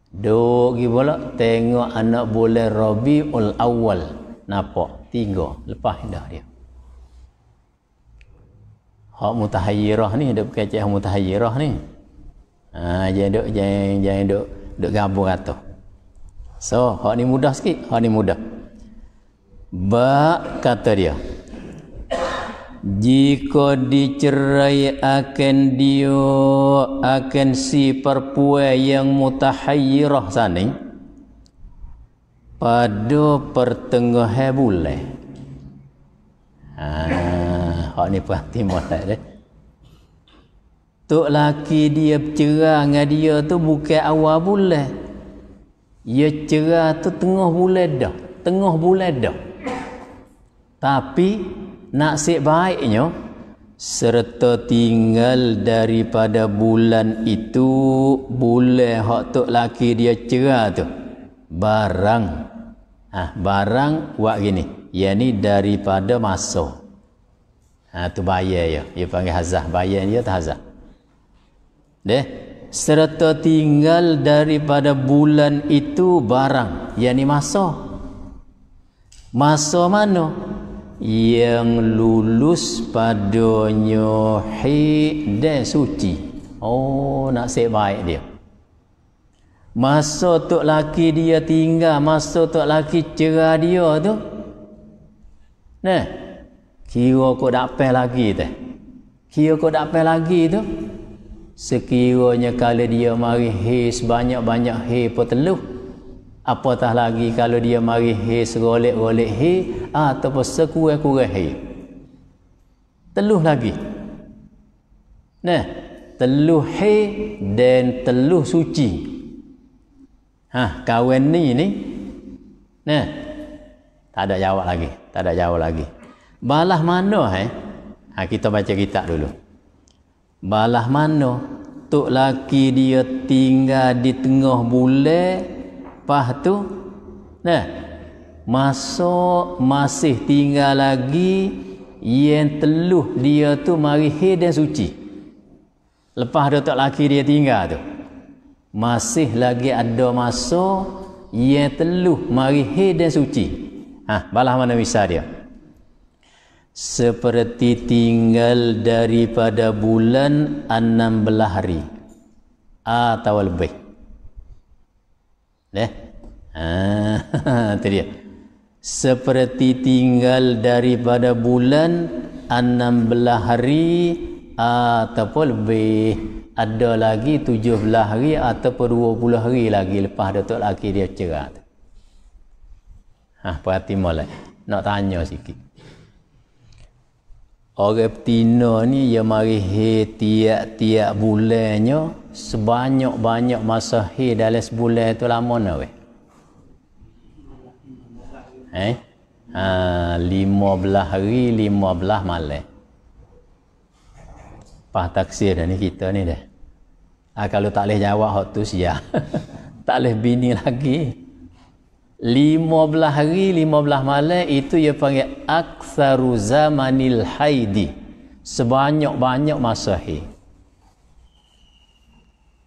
Duk pergi pula tengok anak boleh bulan Rabiul Awal. Nampak? Tiga. Lepas dah dia. Hak mutahayirah ni, dia pakai cik mutahayirah ni. Ha, jangan duk, jangan, jangan duk, duk gabung kata. So, hak ni mudah sikit, hak ni mudah. Ba kata dia jika dicerai akan dia akan si perempuan yang mutahayyirah sana pada pertengahan bulan ha hak ni pasti mulai deh Tok laki dia bercerai dengan dia tu bukan awal bulan. Dia cerai tu tengah bulan dah. Tengah bulan dah. Tapi nak nasib baiknya serta tinggal daripada bulan itu boleh hak tok laki dia cerah tu barang ah ha, barang buat gini yakni daripada masa ha, tu bayar ya dia panggil hazah bayar dia tu hazah deh serta tinggal daripada bulan itu barang yakni masa masa mana yang lulus padanya hi dan suci oh nak baik dia masa tok laki dia tinggal masa tok laki cerah dia tu nah kira ko dak pay lagi teh kira ko dak pay lagi tu sekiranya kala dia mari hi sebanyak-banyak hi peteluh apatah lagi kalau dia mari hi segolek-golek hi ah, ataupun sekurang-kurang he teluh lagi nah teluh he dan teluh suci ha kawan ni ni nah tak ada jawab lagi tak ada jawab lagi balah mana eh ha kita baca kitab dulu balah mana tok laki dia tinggal di tengah bulan lepas tu nah masuk masih tinggal lagi yang teluh dia tu mari hei dan suci lepas dia tak laki dia tinggal tu masih lagi ada masa yang teluh mari hei dan suci ha balah mana bisa dia seperti tinggal daripada bulan 16 hari atau lebih Ya. Ha, [LAUGHS] dia. Seperti tinggal daripada bulan 16 hari ataupun lebih ada lagi 17 hari ataupun 20 hari lagi lepas Datuk laki dia cerai. Ha, perhati malah. Nak tanya sikit. Orang Tina ni ia mari he tiap-tiap bulannya sebanyak-banyak masa he dalam sebulan tu lama na weh. Eh? Ha, 15 hari 15 malam. Pas taksir dah ni kita ni deh. Ha, kalau tak boleh jawab hak tu sia. [LAUGHS] tak boleh bini lagi. 15 hari 15 malam itu ia panggil aktsaru zamanil haidi sebanyak-banyak masa hi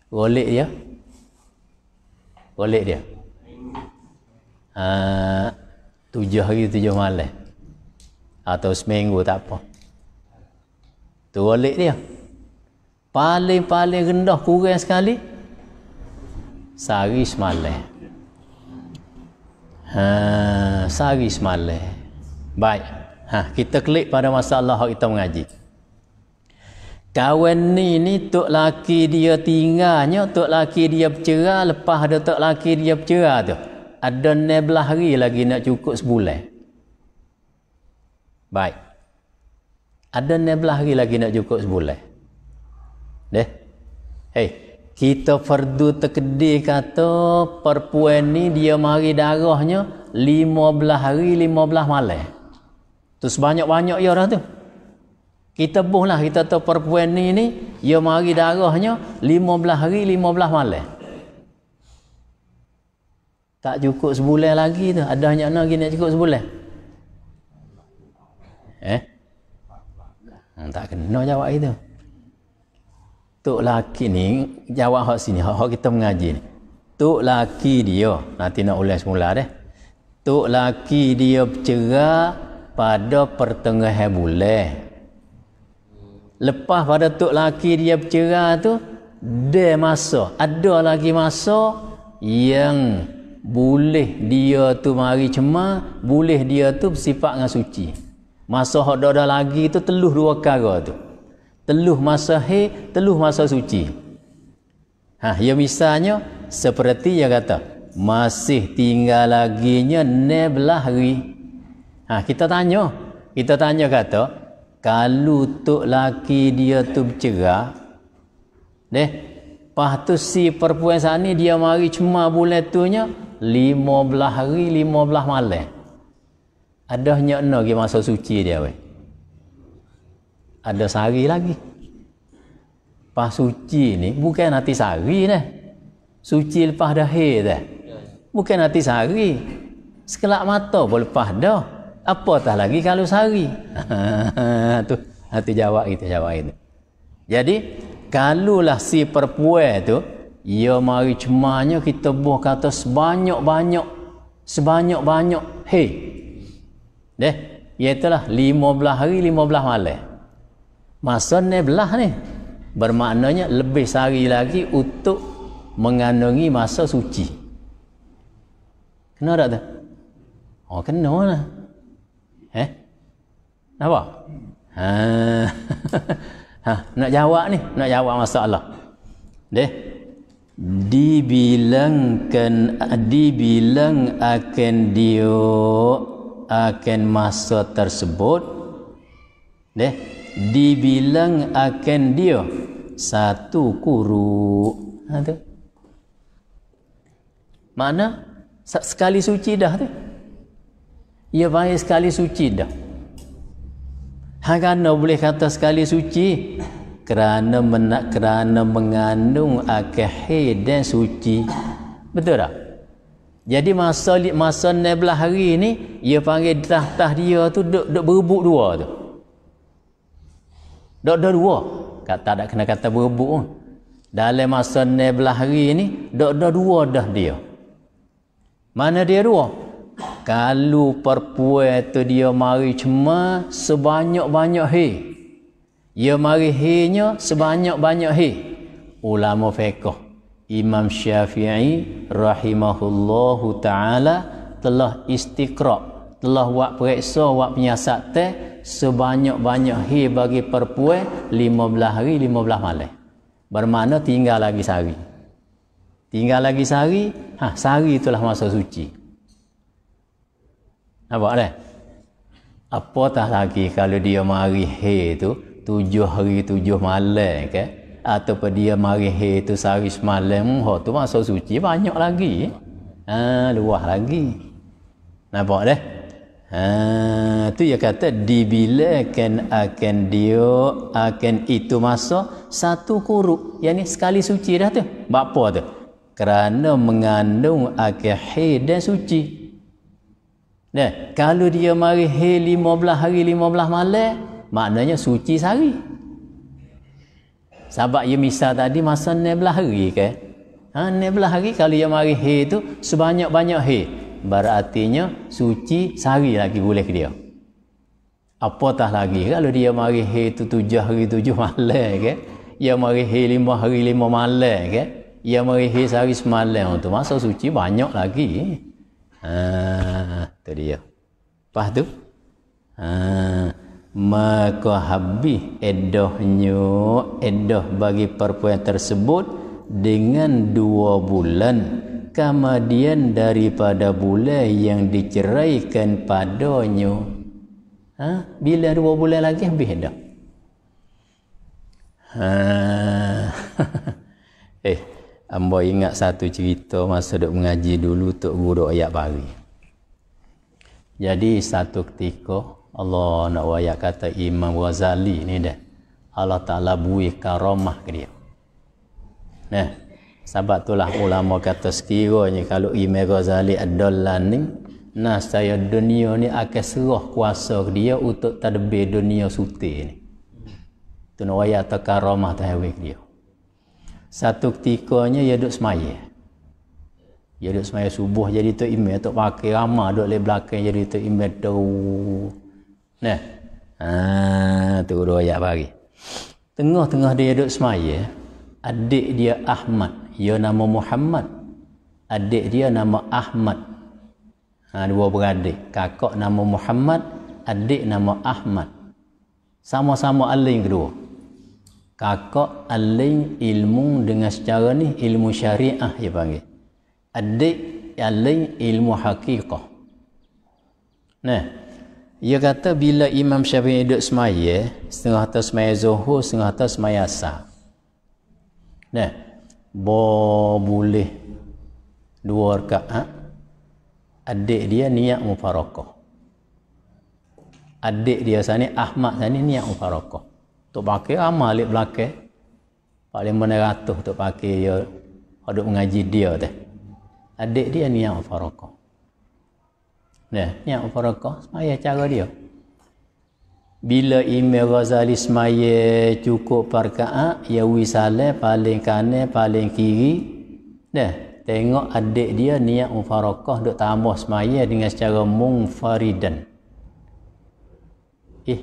golek dia golek dia ha, tujuh hari tujuh malam atau seminggu tak apa tu golek dia paling-paling rendah kurang sekali sehari semalam Ha, sehari semalam. Baik. Ha, kita klik pada masalah hak kita mengaji. Kawan ni ni tok laki dia tinggalnya, tok laki dia bercerai, lepas ada tok laki dia bercerai tu. Ada 16 hari lagi nak cukup sebulan. Baik. Ada 16 hari lagi nak cukup sebulan. Deh. Hei. Kita fardu terkedih kata perpuan ni dia mari darahnya 15 hari 15 malam. Tu sebanyak-banyak ya dah tu. Kita buhlah kita tahu perpuan ni ni dia mari darahnya 15 hari 15 malam. Tak cukup sebulan lagi tu. Ada hanya nak gini cukup sebulan. Eh? Hmm, tak kena jawab itu. Tok laki ni jawab hak sini, hak kita mengaji ni. Tok laki dia, nanti nak ulas semula deh. Tok laki dia bercerai pada pertengahan bulan. Lepas pada tok laki dia bercerai tu, ada masa, ada lagi masa yang boleh dia tu mari cema, boleh dia tu bersifat dengan suci. Masa hak dah lagi tu teluh dua perkara tu teluh masa hei, teluh masa suci. Ha, yang misalnya seperti yang kata masih tinggal lagi nya nebelah hari. Ha, kita tanya, kita tanya kata kalau tu laki dia tu bercerah, deh, Lepas tu si perempuan sana dia mari cuma bulan tu nya lima belah hari lima belah malam. Ada no ke masa suci dia weh ada sari lagi pas suci ni bukan hati sari ni suci lepas dah hei dah bukan hati sari sekelak mata pun lepas dah apa tak lagi kalau sari [LAUGHS] tu hati jawab kita jawab itu jadi kalulah si perempuan tu ia ya mari cemanya kita buah kata sebanyak-banyak sebanyak-banyak hei deh lah lima belah hari lima belah malam masa ni belah ni bermaknanya lebih sehari lagi untuk mengandungi masa suci kena tak tu? oh kena lah eh? apa? Ha. [LAUGHS] ha. nak jawab ni nak jawab masalah deh dibilangkan dibilang akan dia akan masa tersebut deh dibilang akan dia satu kuru. Ha tu. Mana sekali suci dah tu. Ia panggil sekali suci dah. Ha kan boleh kata sekali suci kerana menak kerana mengandung akhir dan suci. Betul tak? Jadi masa masa 16 hari ni ia panggil tah-tah dia tu duk duk berebut dua tu. Dok dok dua. Kata tak kena kata berebut pun. Dalam masa ni belah hari ni, dok dok dua dah dia. Mana dia dua? Kalau perpuan tu dia mari cuma sebanyak-banyak he. Ia mari hei sebanyak-banyak he. Ulama fiqh Imam Syafi'i rahimahullahu taala telah istiqra telah buat periksa buat penyiasat teh sebanyak-banyak hari bagi perpuan 15 hari 15 malam. Bermakna tinggal lagi sehari. Tinggal lagi sehari, ha sehari itulah masa suci. Nampak tak? Apa tak lagi kalau dia mari hari tu tujuh hari tujuh malam ke? Okay? Ataupun dia mari hari tu sehari semalam, ha tu masa suci banyak lagi. Ha luah lagi. Nampak tak? Ha, tu yang kata dibilakan akan dia akan itu masa satu kuruk. Yang ni sekali suci dah tu. Bapa tu? Kerana mengandung akan haid dan suci. Nah, kalau dia mari haid lima belah hari lima belah malam, maknanya suci sehari. Sebab ia misal tadi masa ni belah hari ke? Ha, ni belah hari kalau dia mari haid tu sebanyak-banyak haid berartinya suci sehari lagi boleh ke dia apatah lagi kalau dia mari hari tu tujuh hari tujuh malam ke dia mari hari lima hari lima malam ke dia mari hari sehari semalam oh, tu masa suci banyak lagi ha, tu dia lepas tu ha, maka habis edohnya edoh bagi perempuan tersebut dengan dua bulan kemudian daripada bulan yang diceraikan padanya ha? bila dua bulan lagi habis dah ha. [LAUGHS] eh Ambo ingat satu cerita masa duk mengaji dulu tok guru ayat pagi. Jadi satu ketika Allah nak wayak kata Imam Wazali ni dah. Allah Taala bui karamah ke dia. Nah, sebab itulah ulama kata sekiranya kalau Imam Ghazali ad ni nah saya dunia ni akan serah kuasa dia untuk tadbir dunia suti ni. Tu nak waya takaramah tahwik dia. Satu ketikanya dia duduk semaya. Dia duduk semaya subuh jadi tu imam tu pakai ramah duduk di belakang jadi tu imam tu. Nah. Ha tu dua ayat pagi. Tengah-tengah dia duduk semaya, adik dia Ahmad dia nama Muhammad. Adik dia nama Ahmad. Ha, dua beradik. Kakak nama Muhammad, adik nama Ahmad. Sama-sama alim kedua. Kakak alim ilmu dengan secara ni ilmu syariah dia panggil. Adik alim ilmu hakikah. Nah, dia kata bila Imam Syafi'i hidup semaya, setengah atas semaya zuhur, setengah atas semaya asar. Nah, bo boleh dua rakaat ha? adik dia niat mufarakah adik dia sana Ahmad sana niat mufarakah tok pakai amal lek belakang paling meneratuh tok pakai dia hadap mengaji dia teh adik dia niat mufarakah nah niat mufarakah semaya cara dia bila Imam Ghazali semaya cukup perkaat ya wisale paling kane, paling kiri dah tengok adik dia niat mufarakah duk tambah semaya dengan secara mungfaridan eh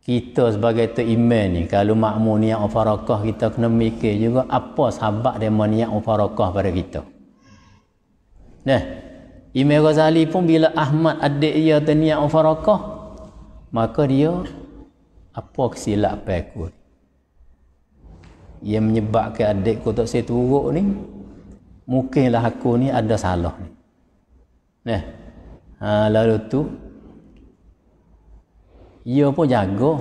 kita sebagai tu iman ni kalau makmum niat mufarakah kita kena mikir juga apa sahabat dia niat mufarakah pada kita dah Imam Ghazali pun bila Ahmad adik dia tu niat mufarakah maka dia apa kesilapan aku ia menyebabkan adik aku tak saya turut ni mungkinlah aku ni ada salah ni nah ha, lalu tu ia pun jaga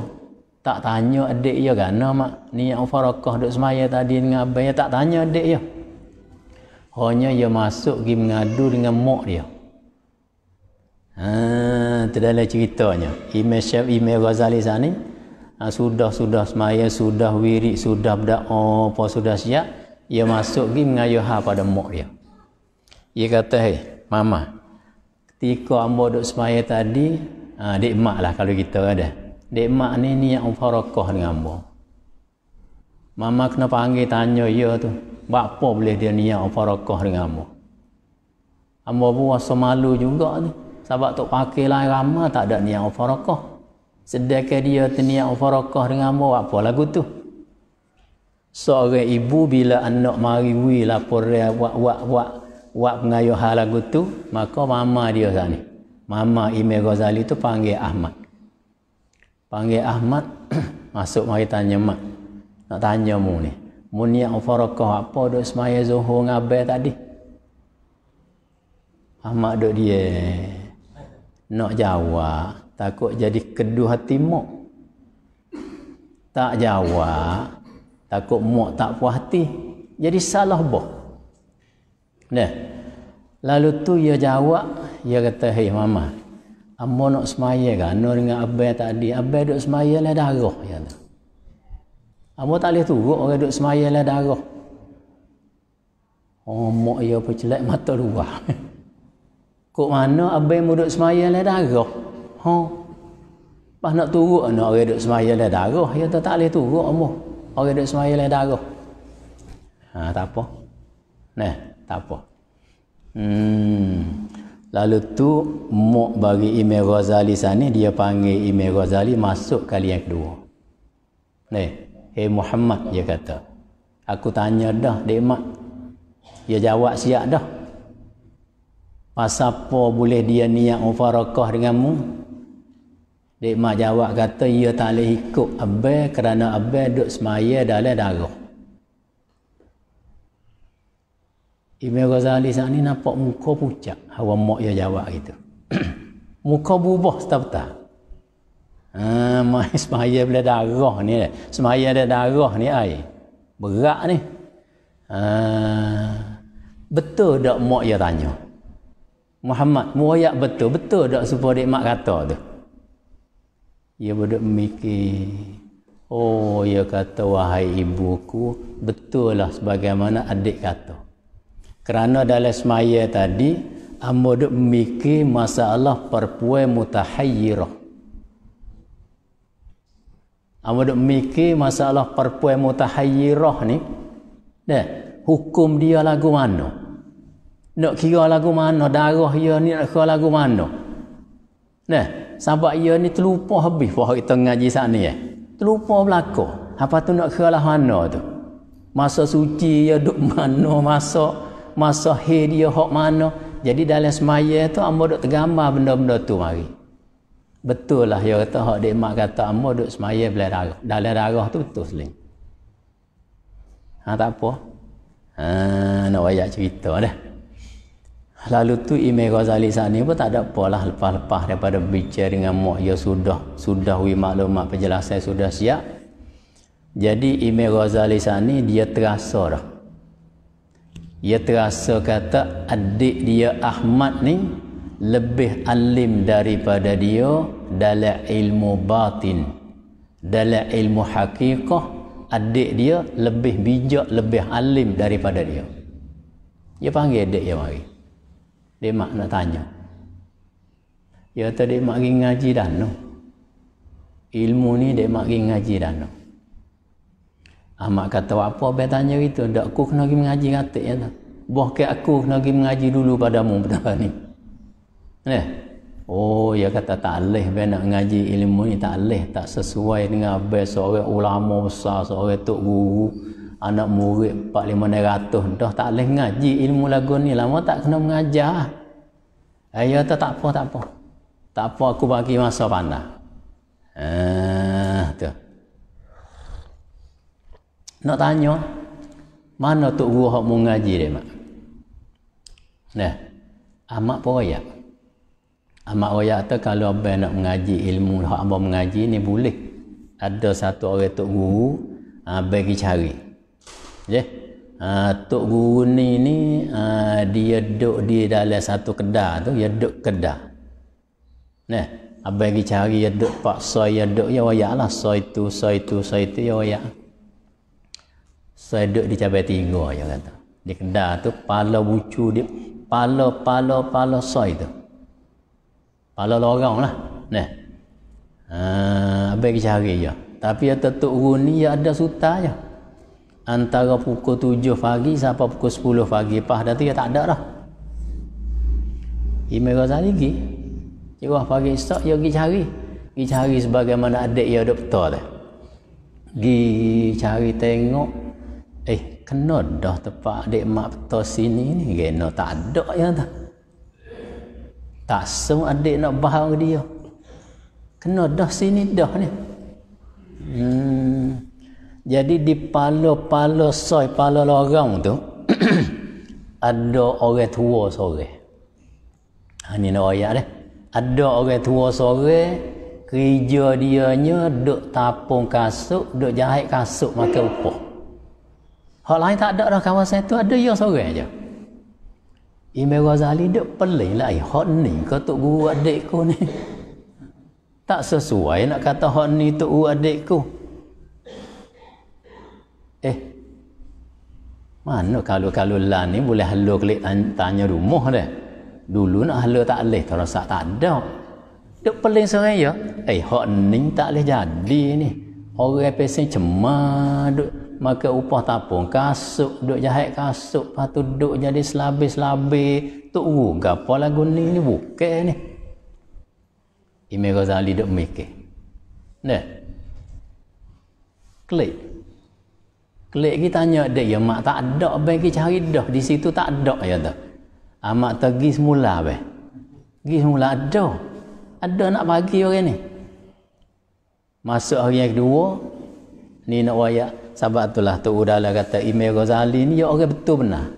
tak tanya adik ia kan mak ni yang farakah duk semaya tadi dengan abang tak tanya adik ia hanya ia masuk pergi mengadu dengan mak dia Ha, itu lah ceritanya. Imam Syaf, Imam Ghazali sana. Ha, sudah, sudah semaya, sudah wirik, sudah oh apa sudah siap. Ia masuk pergi mengayuh pada mak dia. Ia kata, hey, mama, ketika ambo duduk semaya tadi, ha, dek mak lah kalau kita ada. Dek mak ni ni yang farakoh dengan ambo. Mama kena panggil tanya ia ya tu. Bapa boleh dia ni yang farakoh dengan ambo. Ambo pun rasa juga ni sebab tu pakai lain ramah tak ada niat ufarakah. Sedangkan dia niat ufarakah dengan mu, apa lagu tu? Seorang ibu bila anak mari wui lapor dia wak wak wak wak pengayuh hal lagu tu, maka mama dia sana. Mama Imel Ghazali tu panggil Ahmad. Panggil Ahmad, [CLEARS THROAT] masuk mari tanya mak. Nak tanya mu ni. Mu niat ufarakah apa duk semaya zuhur ngabai tadi? Ahmad duk dia nak jawab takut jadi keduh hati mok tak jawab takut mok tak puas hati jadi salah boh nah lalu tu ia jawab ia kata hei mama Ambo nak semaya kan? Nur dengan Abai tadi. Abai duduk semaya lah darah. Ya. Ambo tak boleh turut orang duduk semaya lah darah. Oh, mak ia pun celak mata luar. [LAUGHS] Kok mana abai mu duk semaya le darah? Ha. Pas nak turun nak orang duk semaya le darah, ya tak tak leh turun amuh. Orang duk semaya le darah. Ha, tak apa. Nah, tak apa. Hmm. Lalu tu mok bagi Imam Ghazali sana dia panggil Imam Ghazali masuk kali yang kedua. Nih, hey Muhammad dia kata. Aku tanya dah dek mak. Dia jawab siap dah. Pasapa boleh dia niat mufarakah denganmu? Dek mak jawab kata, ia ya, tak boleh ikut abai kerana abai duduk semaya dalam darah. Ibn Ghazali saat ni nampak muka pucat. Hawa mak dia jawab gitu. [CLEARS THROAT] muka bubah setah-petah. Ha, [LAUGHS] semaya bila darah ni. Semaya ada darah ni air. Berat ni. Ha, betul tak mak dia tanya? Muhammad muayak betul betul dak serupa dek mak kata tu ia ya, bodoh memikir. oh ia ya kata wahai ibuku betul lah sebagaimana adik kata kerana dalam semaya tadi ambo dak mikir masalah perpuai mutahayyirah ambo dak mikir masalah perpuai mutahayyirah ni dah hukum dia lagu mana nak kira lagu mana darah ia ya ni nak kira lagu mana nah sebab ia ya ni terlupa habis pas tengah ngaji sana ni eh terlupa belako apa tu nak kira lah mana tu masa suci ia ya duk [LAUGHS] mana masa masa hei dia hok mana jadi dalam semaya tu ambo duk tergambar benda-benda tu mari betul lah ia kata hok dek mak kata ambo duk semaya belah darah dalam darah tu betul seling ha tak apa ha nak wayak cerita dah Lalu tu Imam Ghazali saat pun tak ada polah lepas-lepas daripada bicara dengan Mok. Ya sudah, sudah wi maklumat penjelasan sudah siap. Jadi Imam Ghazali saat dia terasa dah. Dia terasa kata adik dia Ahmad ni lebih alim daripada dia dalam ilmu batin. Dalam ilmu hakikah, adik dia lebih bijak, lebih alim daripada dia. Dia panggil adik dia mari. Demak nak tanya. Ya tadi demak pergi ngaji dan no. Ilmu ni demak pergi ngaji dan no. Amak ah, kata apa abang tanya itu. Tak aku kena pergi mengaji kata. Ya, tak? Buah ke aku kena pergi mengaji dulu padamu pada [LAUGHS] ni. Eh? Oh, ya kata tak leh abang nak ngaji ilmu ni tak leh. Tak sesuai dengan abang seorang ulama besar, seorang tok guru anak murid 4 lima ratus dah tak boleh ngaji ilmu lagu ni lama tak kena mengajar eh, ayo ya, tak apa tak apa tak apa aku bagi masa pandang ah tu nak tanya mana tu guru hok mengaji dia mak nah amak poya amak oya tu kalau abang nak mengaji ilmu hok abang mengaji ni boleh ada satu orang tu guru abang ah, pergi cari Ya. Yeah. Uh, Tok Guru ni ni uh, dia duduk di dalam satu kedah tu, dia duduk kedah. Nah, abang pergi cari dia duduk pak soi dia duduk ya wayaklah soi tu, soi tu, soi tu ya wayak. Soi duduk di cabai tiga dia kata. Di kedah tu pala bucu dia, pala pala pala soi tu. Pala lorong lah. Nah. Uh, abang pergi cari ya. Tapi dia tetap guru ni dia ada sutanya. Ya antara pukul tujuh pagi sampai pukul sepuluh pagi pas dah tu dia tak ada lah. dah Imam Ghazali pergi dia pagi esok dia pergi cari pergi cari sebagaimana adik dia ada betul dah pergi cari tengok eh kena dah tempat adik mak betul sini ni kena tak ada ya tak tak semua adik nak bahawa dia kena dah sini dah ni hmm jadi di pala-pala soy, pala lorong tu [CLEARS THROAT] ada orang tua sore. Ha ni nak ayat dah. Ada orang tua sore kerja dianya duk tapung kasut, duk jahit kasut makan upah. Hal lain tak ada dah kawasan tu ada yang sore aja. Imam Ghazali duk pelik lah ai eh, hot ni kau tok guru adik ko ni. [LAUGHS] Tak sesuai nak kata hot ni tok guru adik ko. Eh. Mana kalau kalau lah ni boleh halau klik tanya rumah dah. Dulu nak halau tak boleh. Terasa tak ada. dok paling sangat ya. Eh, hak ni tak boleh jadi ni. Orang yang cuma dok duk maka upah tapung kasuk dok jahat kasuk patu dok jadi selabe-selabe tu uh gapo lagu ni ni bukan ni Imam Ghazali duk mikir nah klik Klik kita tanya dia, ya mak tak ada bagi cari dah. Di situ tak ada ya tu. Ah, mak pergi semula bagi. Pergi semula ada. Ada nak bagi orang ni. Masuk hari yang kedua, ni nak wayak. Sebab itulah Tok Udala kata Imel Ghazali ni ya orang betul benar.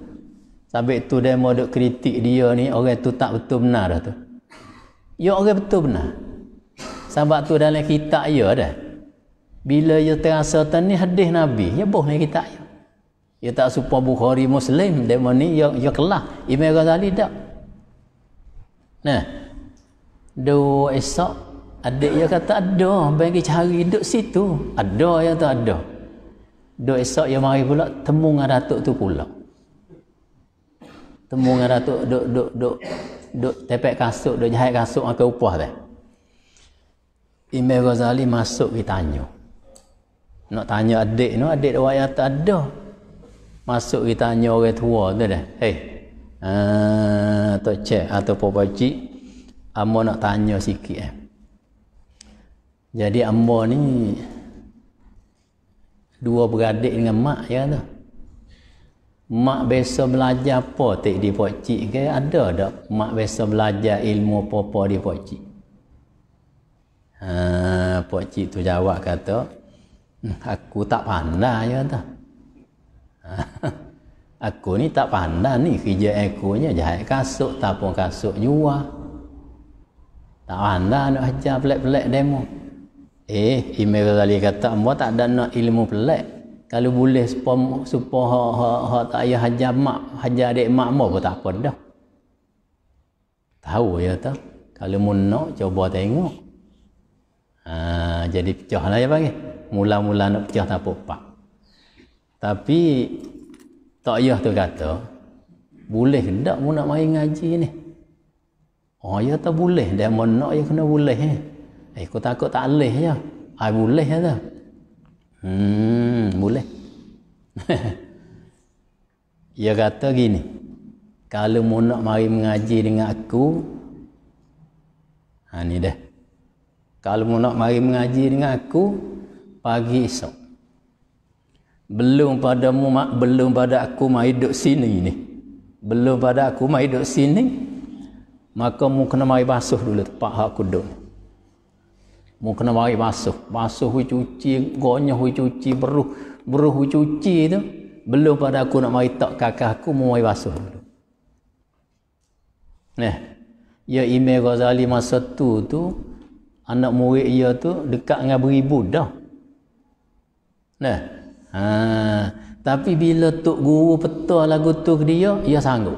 Sebab tu dia mau duk kritik dia ni orang tu tak betul benar dah tu. Ya orang betul benar. Sebab tu dalam kitab ya dah bila ia terasa tani hadis Nabi, ya boleh kita ya. Ia tak supa Bukhari Muslim, dia ni ya ya kelah. Imam Ghazali tak. Nah. Do esok adik ia kata ada bagi cari duduk situ. Ada ya tu ada. Do esok ia ya mari pula temu dengan datuk tu pula. Temu dengan datuk duk duk duk duk tepek kasut, duk jahit kasut ke upah dah. Imam Ghazali masuk ditanya. tanya. Nak tanya adik ni, adik dia wayang tak ada. Masuk kita tanya orang tua tu dah. Hei, uh, Tok Cik atau Pak Pakcik, Amor nak tanya sikit eh. Jadi Amor ni, dua beradik dengan mak ya tu. Mak biasa belajar apa tak di Pakcik ke? Ada tak mak biasa belajar ilmu apa-apa di Pakcik? Uh, ah, Pakcik tu jawab kata, Hmm, aku tak pandai ya tu. [LAUGHS] aku ni tak pandai ni kerja aku nya jahit kasut, tak pun kasut jual. Tak pandai nak ajar pelik-pelik demo. Eh, Imam Ghazali kata, "Mu tak ada nak ilmu pelik. Kalau boleh supah supah ha, ha, ha, tak ayah hajar mak, hajar adik mak mu pun tak apa dah." Tahu ya tu. Kalau mu nak cuba tengok. Ha, jadi pecahlah ya panggil mula-mula nak pecah tak apa tapi tak yah tu kata boleh tak mu nak main ngaji ni oh ya tak boleh dia mau nak ya kena boleh eh eh kau takut tak boleh ya ai ah, boleh ya tak? hmm boleh Ya [LAUGHS] kata gini kalau mu nak mari mengaji dengan aku ha ni dah kalau mu nak mari mengaji dengan aku pagi esok belum pada mu mak belum pada aku mai duduk sini ni belum pada aku mai duduk sini maka mu kena mai basuh dulu tempat hak aku duduk mu kena mai basuh basuh hui cuci gonya hui cuci beruh beruh hui cuci tu belum pada aku nak mai tak kakak aku mu mai basuh dulu neh ya Imam Ghazali masa tu tu anak murid ia ya tu dekat dengan beribu dah Nah. Ha. Tapi bila Tok Guru petah lagu tu ke dia, ia sanggup.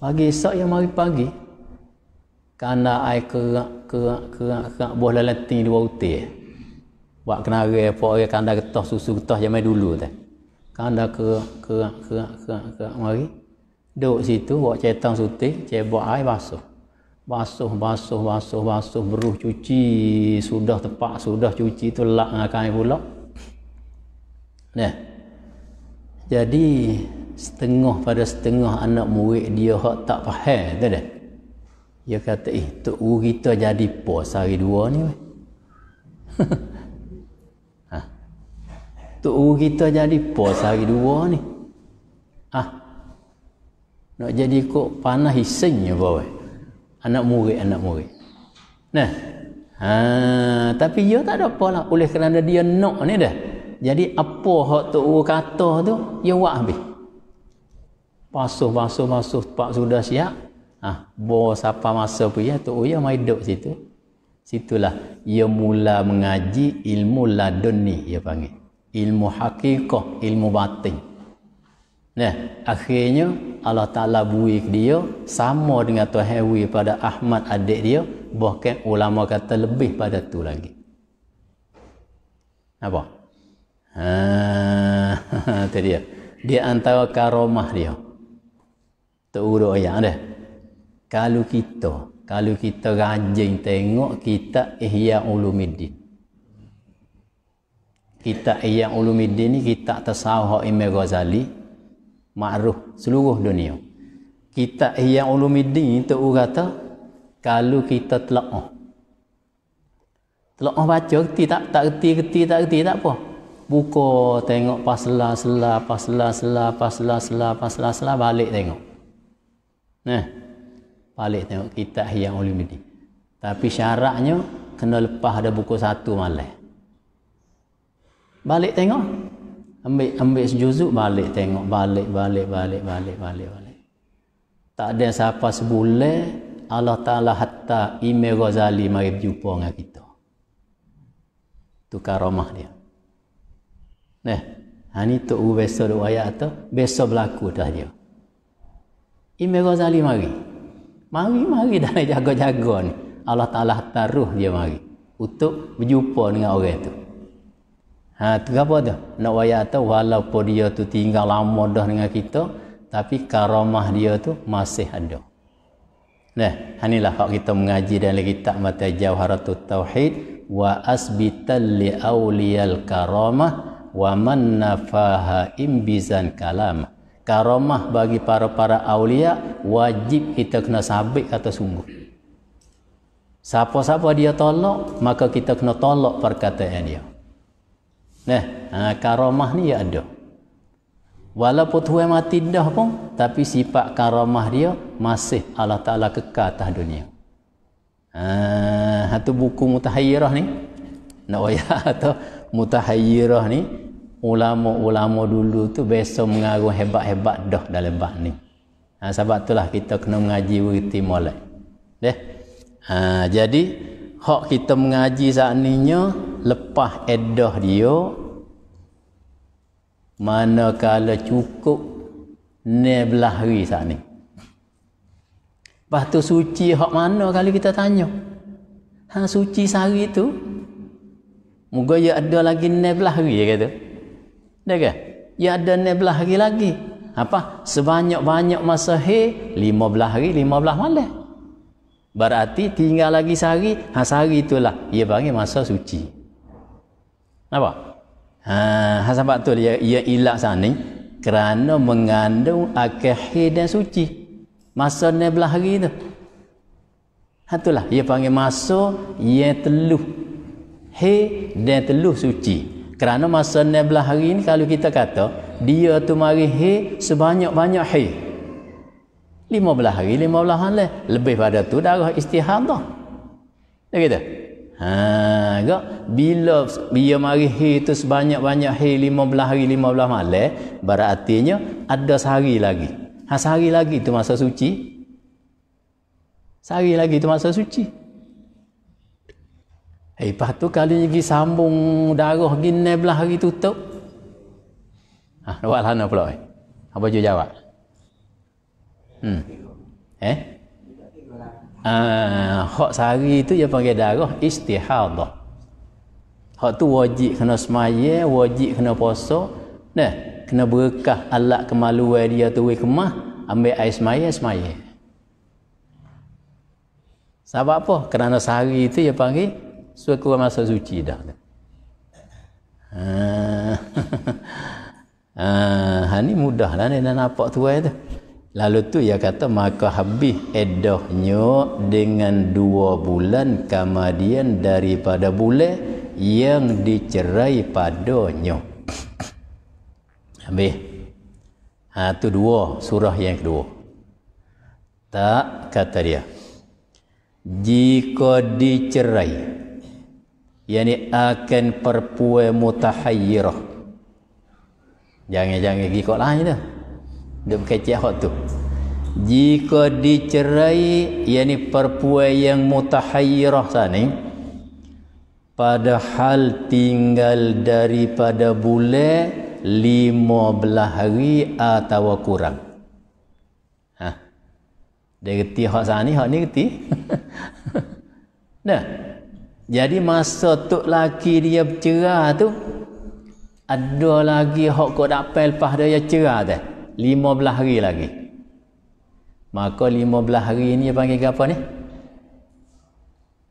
Pagi esok yang mari pagi, kena air kerak, kerak, kerak, kerak, buah lelati dua utih. Buat kena air, buat air kandang getah, susu getah zaman dulu. Te. Kanda ke ke ke kerak, kerak, mari. Duduk situ, buat cetang sutih, cebok air basuh. Basuh, basuh, basuh, basuh, beruh cuci. Sudah tepak, sudah cuci, tu lak dengan kain pulak. Nah. Jadi setengah pada setengah anak murid dia hak tak faham, tak ada. Dia kata, "Eh, tok guru kita jadi apa sehari [LAUGHS] ha. dua ni?" ha. Tok guru kita jadi apa sehari dua ni? Ah, Nak jadi kok panah hisingnya bawa. Anak murid, anak murid. Nah. Ha, tapi dia tak ada apa lah. Oleh kerana dia nak ni dah. Jadi apa hak tok guru kata tu, ya buat habis. Pasuh pasuh pasuh pak sudah siap. Ah, ha, bo siapa masa pun ya tok ya mai duduk situ. Situlah ia mula mengaji ilmu ladun ni ia panggil. Ilmu hakikah, ilmu batin. Nah, ya, akhirnya Allah Taala bui dia sama dengan Tuhan Hewi pada Ahmad adik dia, bahkan ulama kata lebih pada tu lagi. Apa? Ha, [LAUGHS] dia. Dia antara karomah dia. Tak urut ayat dah. Kalau kita, kalau kita rajin tengok kita Ihya Ulumuddin. Kita Ihya Ulumuddin ni kita tasawuf Imam Ghazali makruh seluruh dunia. Kita Ihya Ulumuddin tu kata kalau kita telaah. Telaah baca kita tak tak reti, tak reti tak apa buka tengok pasla sela pasla sela pasla sela pasla sela balik tengok nah balik tengok kitab hiyang ulum ini tapi syaratnya kena lepas ada buku satu malam balik tengok ambil ambil sejuzuk balik tengok balik balik balik balik balik balik tak ada siapa sebulan Allah Ta'ala hatta Imi Ghazali mari jumpa dengan kita. Tukar rumah dia. Nah, ha ni tu besok dua ayat tu, besok berlaku dah dia. Ime Ghazali mari. Mari mari dah jaga-jaga ni. Allah Taala taruh dia mari untuk berjumpa dengan orang tu. Ha tu apa tu? Nak ayat tu walaupun dia tu tinggal lama dah dengan kita, tapi karamah dia tu masih ada. Nah, hanilah hak kita mengaji dalam kitab mata jauharatul tauhid wa asbital li awliyal karamah wa mannafaha imbizan kalam karamah bagi para-para aulia wajib kita kena sabit kata sungguh siapa-siapa dia tolak maka kita kena tolak perkataan dia nah ha, karamah ni ada walaupun tuan mati dah pun tapi sifat karamah dia masih Allah Taala kekal atas dunia ha satu ha, buku mutahayyirah ni nak wayah atau [LAUGHS] mutahayyirah ni ulama-ulama dulu tu biasa mengarung hebat-hebat dah dalam bab ni. Ha, sebab itulah kita kena mengaji berhenti molek. Deh. Ha, jadi hak kita mengaji saat ninya lepas edah dia manakala cukup ni belah hari saat ni. Lepas suci hak mana kali kita tanya. Ha, suci sehari tu Moga ya ada lagi 16 lah hari dia kata. Dia kata, ya ada 16 lah hari lagi. Apa? Sebanyak-banyak masa he 15 hari, 15 malam. Berarti tinggal lagi sehari, ha sehari itulah ia panggil masa suci. Apa? Ha, ha sebab tu dia ia ilah sana kerana mengandung akhir dan suci. Masa 16 lah hari tu. Ha itulah ia panggil masa yang teluh he dan teluh suci kerana masa 16 hari ini kalau kita kata dia tu mari he sebanyak-banyak he 15 hari 15 hari lah. lebih pada tu darah istihadah dia ya kata ha gak bila dia mari he tu sebanyak-banyak he 15 hari 15 malam berartinya ada sehari lagi ha sehari lagi tu masa suci sehari lagi tu masa suci Eh, lepas tu kali pergi sambung darah pergi belah hari tutup. Ha, buat lah pula eh. Apa je jawab? Hmm. Eh? Ah, hak sehari tu dia panggil darah istihadah. Hak tu wajib kena semaya, wajib kena puasa. Nah, kena berkah alat kemaluan dia tu we kemah, ambil air semaya, semaya. Sebab apa? Kerana sehari tu dia panggil So keluar masa suci dah. Ha. [LAUGHS] ha ni mudahlah ni nak nampak tuai tu. Lalu tu ia kata maka habis edahnya dengan dua bulan kemudian daripada bule yang dicerai padanya. [COUGHS] Habis. Ha tu dua surah yang kedua. Tak kata dia. Jika dicerai yani akan perpuai mutahayyirah jangan-jangan pergi kot lain dah dia berkecek hot tu jika dicerai yani perpuai yang mutahayyirah sana padahal tinggal daripada bulan lima belah hari atau kurang ha dia kerti hak sana ni hak ni kerti dah jadi masa tok laki dia bercerah tu ada lagi hak kau dak pel lepas dia cerah tu. 15 hari lagi. Maka 15 hari ni dia panggil apa ni?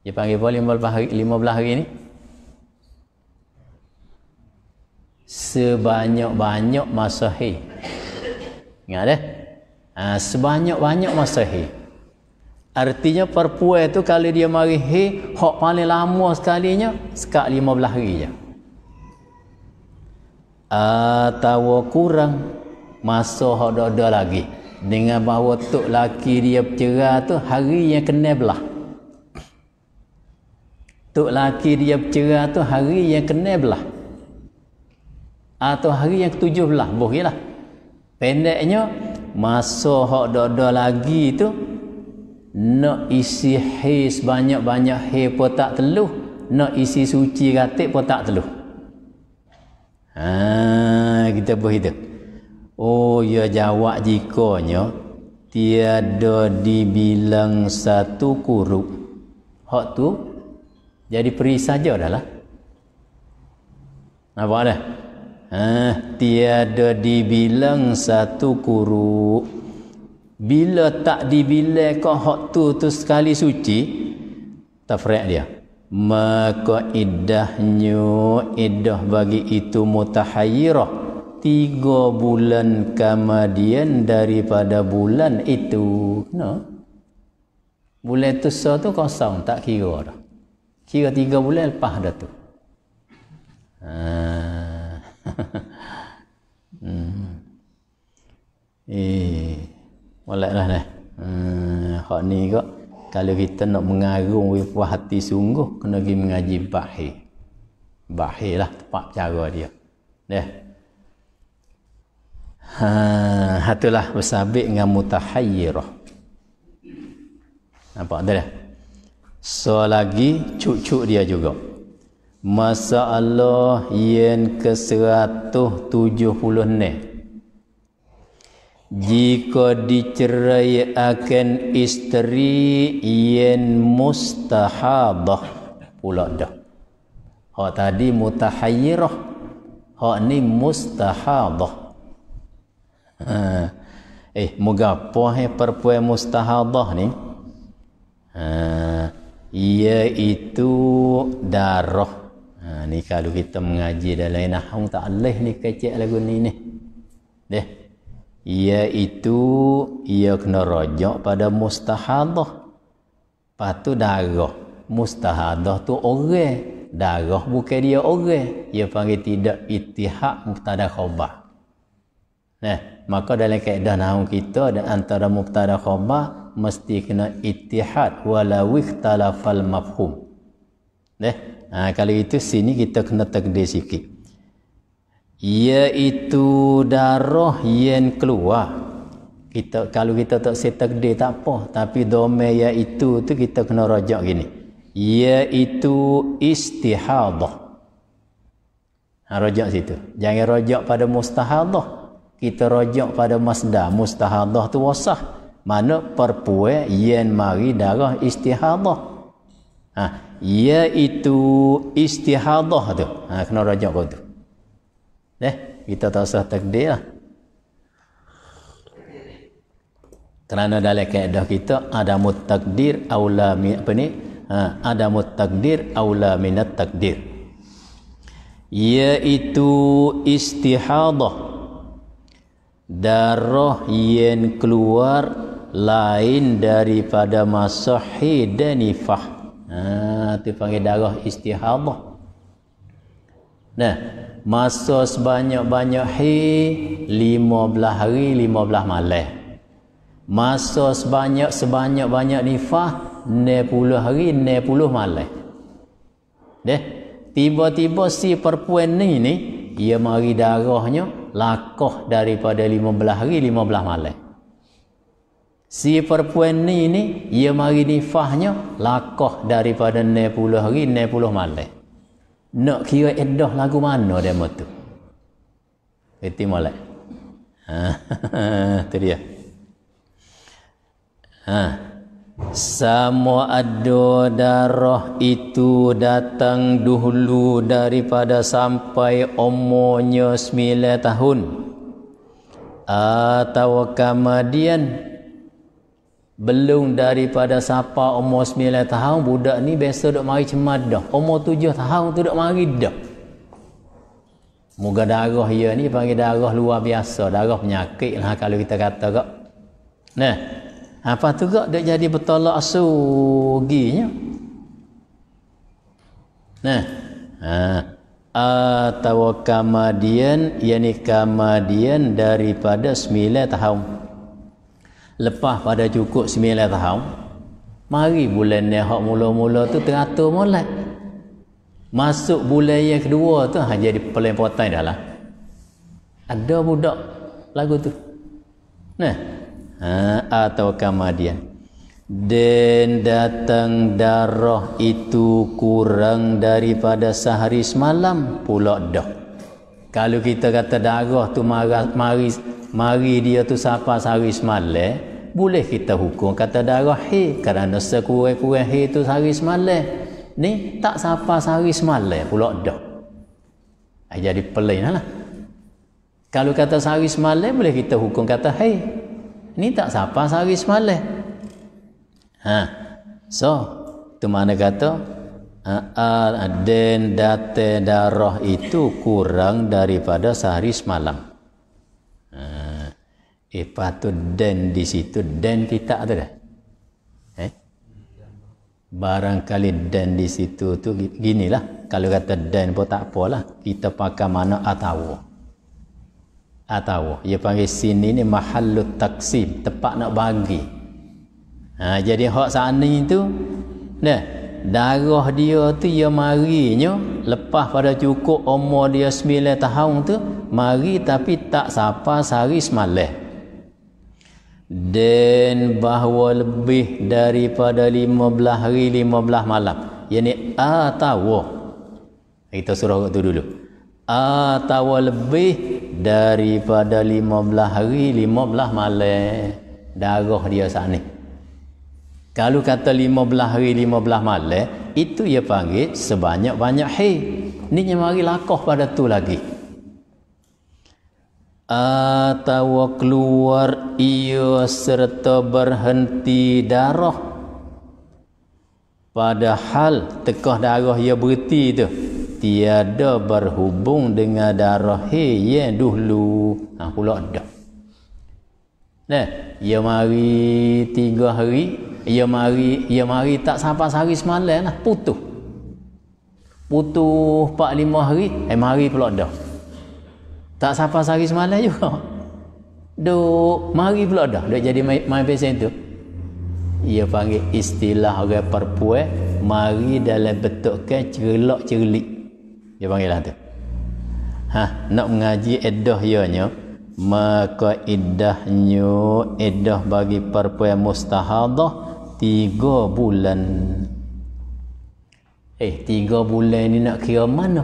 Dia panggil apa 15 hari 15 hari ni? Sebanyak-banyak masa hi. Ingat eh? Ha, sebanyak-banyak masa hi. Artinya perpuan itu kalau dia mari hei, hak paling lama sekalinya, sekat lima belah hari je. Atau ah, kurang masa hak ada lagi. Dengan bahawa tok laki dia bercerah tu hari yang kena belah. Tok laki dia bercerah tu hari yang kena belah. Atau ah, hari yang ketujuh belah, boleh lah. Pendeknya, masa hak ada lagi tu, nak isi hais banyak-banyak hair pun tak teluh nak isi suci katik pun tak teluh ha, kita berhidup oh ya jawab jikanya tiada dibilang satu kuruk hak tu jadi peri saja dah lah nampak dah ha, tiada dibilang satu kuruk bila tak dibilangkan hak tu tu sekali suci tafriq dia maka iddahnya iddah bagi itu mutahayirah tiga bulan kemudian daripada bulan itu no. bulan tu so tu kosong tak kira dah kira tiga bulan lepas dah tu ha. [LAUGHS] hmm. eh Molat lah dah. Hmm, hak ni kot. Kalau kita nak mengarung wih puas hati sungguh, kena pergi mengaji bahir. Bahir lah tempat cara dia. Dah. Ha, hatulah bersabik dengan mutahayyirah. Nampak tak? dah. So lagi cucuk dia juga. Masa Allah yang ke-170 ni jika dicerai akan isteri yang mustahabah pula dah Ha tadi mutahayyirah Ha ni mustahabah. ha. eh moga apa hai perempuan mustahabah ni ha. iaitu darah ha. ni kalau kita mengaji dalam nahung tak boleh ni kecek lagu ni ni deh iaitu ia kena rojak pada mustahadah patu darah mustahadah tu orang darah bukan dia orang ia panggil tidak itihak mubtada khabar nah maka dalam kaedah naung kita ada antara mubtada khabar mesti kena itihad wala wikhtalafal mafhum nah ha, kalau itu sini kita kena takdir sikit iaitu darah yang keluar kita kalau kita tak setak dia tak apa tapi dome iaitu tu kita kena rajak gini iaitu istihadah ha, rajak situ jangan rajak pada mustahadah kita rajak pada masdar mustahadah tu wasah mana perpue yang mari darah istihadah ha iaitu istihadah tu ha, kena rajak kau tu Eh, kita tak usah takdir lah. Kerana dalam kaedah kita, ada mutakdir, awla min, apa ni? Ha, ada mutakdir, awla minat takdir. Iaitu istihadah. Darah yang keluar lain daripada masa hidanifah. Ha, itu panggil darah istihadah. Nah, masa sebanyak-banyak hari lima belah hari lima belah malam masa sebanyak sebanyak-banyak nifah ne puluh hari ne puluh malam deh tiba-tiba si perempuan ni ni ia mari darahnya lakoh daripada lima belah hari lima belah malam si perempuan ni ni ia mari nifahnya lakoh daripada ne puluh hari ne puluh malam nak kira edah lagu mana dia mahu Itu malak. Itu dia. Ha. Sama ada darah itu datang dulu daripada sampai umurnya 9 tahun. Atau kemudian belum daripada siapa umur 9 tahun budak ni biasa duk mari cemat dah. Umur 7 tahun tu duk mari dah. Moga darah dia ya ni panggil darah luar biasa, darah penyakit lah kalau kita kata gak, Nah. Apa tu gak dia jadi bertolak suginya? Nah. Ha. Atau kamadian, yakni kamadian daripada 9 tahun lepas pada cukup sembilan tahun mari bulan ni hak mula-mula tu teratur molat masuk bulan yang kedua tu ha jadi paling potai dah lah. ada budak lagu tu nah ha, atau kamadian dan datang darah itu kurang daripada sehari semalam pula dah kalau kita kata darah tu mari, mari, mari dia tu sapa sehari semalam boleh kita hukum kata darah hei kerana sekurang-kurang hei tu sehari semalam ni tak sapa sehari semalam pula dah ha, jadi pelin lah kalau kata sehari semalam boleh kita hukum kata hei ni tak sapa sehari semalam ha so tu mana kata Al ha, Aden ha, date darah itu kurang daripada sehari semalam. Eh, Epa tu dan di situ dan kita ada, dah. Eh? Barangkali dan di situ tu gini lah. Kalau kata dan pun tak apalah. Kita pakai mana atau. Atau. Dia panggil sini ni mahalu taksim. Tepat nak bagi. Ha, jadi hak sana itu. Dah. Darah dia tu ia ya marinya. Lepas pada cukup umur dia 9 tahun tu. Mari tapi tak sapa sehari semalam dan bahawa lebih daripada lima belah hari lima belah malam yakni atawa kita surah waktu dulu atawa lebih daripada lima belah hari lima belah malam darah dia sana kalau kata lima belah hari lima belah malam itu ia panggil sebanyak-banyak hei ni nyamari lakoh pada tu lagi atau keluar ia serta berhenti darah padahal tekah darah ia berhenti itu tiada berhubung dengan darah he yang dulu ha pula dah nah ia mari tiga hari ia mari ia mari tak sampai sehari semalam lah putus putus 4 lima hari eh mari pula dah tak sampai sehari semalam juga. Duk, mari pula dah. Duk jadi main pesan tu. Ia panggil istilah orang perpuan. Mari dalam bentukkan cerlok-cerlik. Dia panggil lah tu. Ha, nak mengaji edah ianya. Maka edah idahnya edah bagi perpuan mustahadah. Tiga bulan. Eh, tiga bulan ni nak kira mana? Mana?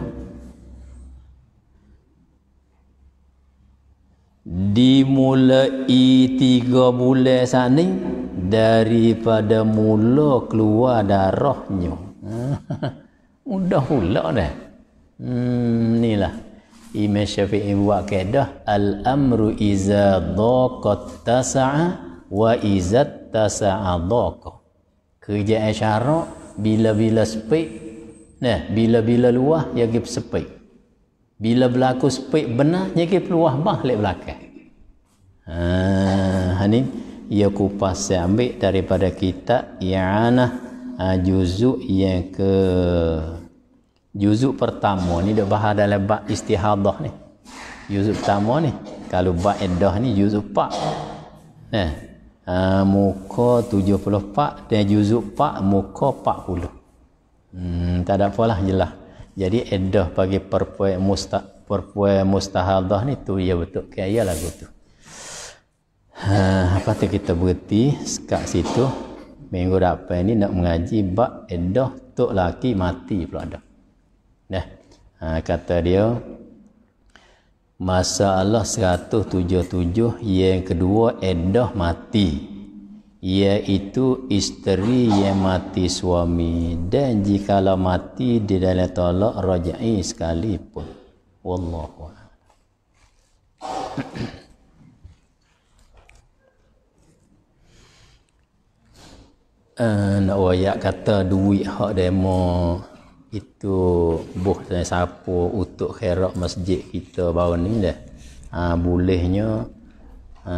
dimulai tiga bulan sana daripada mula keluar darahnya [LAUGHS] mudah pula dah hmm, inilah Imam Syafi'i buat kaedah al-amru iza dhaqat tasa'a wa iza tasa'a dhaqa kerja isyarat bila-bila sepik nah bila-bila luah ya gib sepik bila berlaku sepik benar, jadi peluah bah lek belakang. Ha, ini ha ia kupas saya ambil daripada kitab Ya'anah ha, juzuk yang ke juzuk pertama ni dia bahas dalam bab istihadah ni. Juzuk pertama ni. Kalau bab iddah ni juzuk pak. Nah. Ha, muka pak dan juzuk pak muka 40. Hmm, tak ada apalah jelas jadi edah bagi perpuai musta perpuai mustahadah ni tu ya betul ke ya lagu tu ha, apa tu kita berhenti sekak situ minggu depan ni nak mengaji bab edah tok laki mati pula dah nah ha, kata dia masalah 177 yang kedua edah mati iaitu isteri yang mati suami dan jika mati di dalam tolak rajai sekalipun wallahu [CLEARS THROAT] eh, nak wayak kata duit hak demo itu buh saya sapu untuk kherak masjid kita baru ni dah ah, bolehnya ha,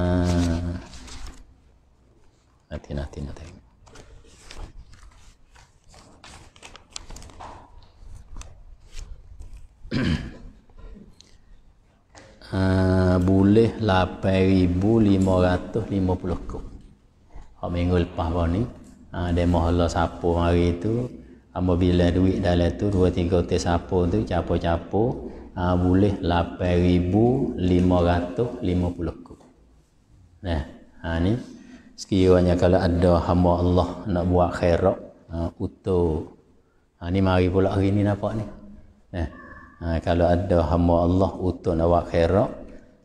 Natin, natin, natin. uh, [CLEARS THROAT] ah, boleh 8,550 kuk. Kalau minggu lepas pun ni, uh, dia mahala sapu hari tu, Ambil bila duit dalam tu, dua tiga otak sapu tu, capo-capo, uh, ah, boleh 8,550 kuk. Nah, ha, ni sekiranya kalau ada hamba Allah nak buat khairat uh, utuh ha, ni mari pula hari ni nampak ni eh, ha, kalau ada hamba Allah utuh nak buat khairat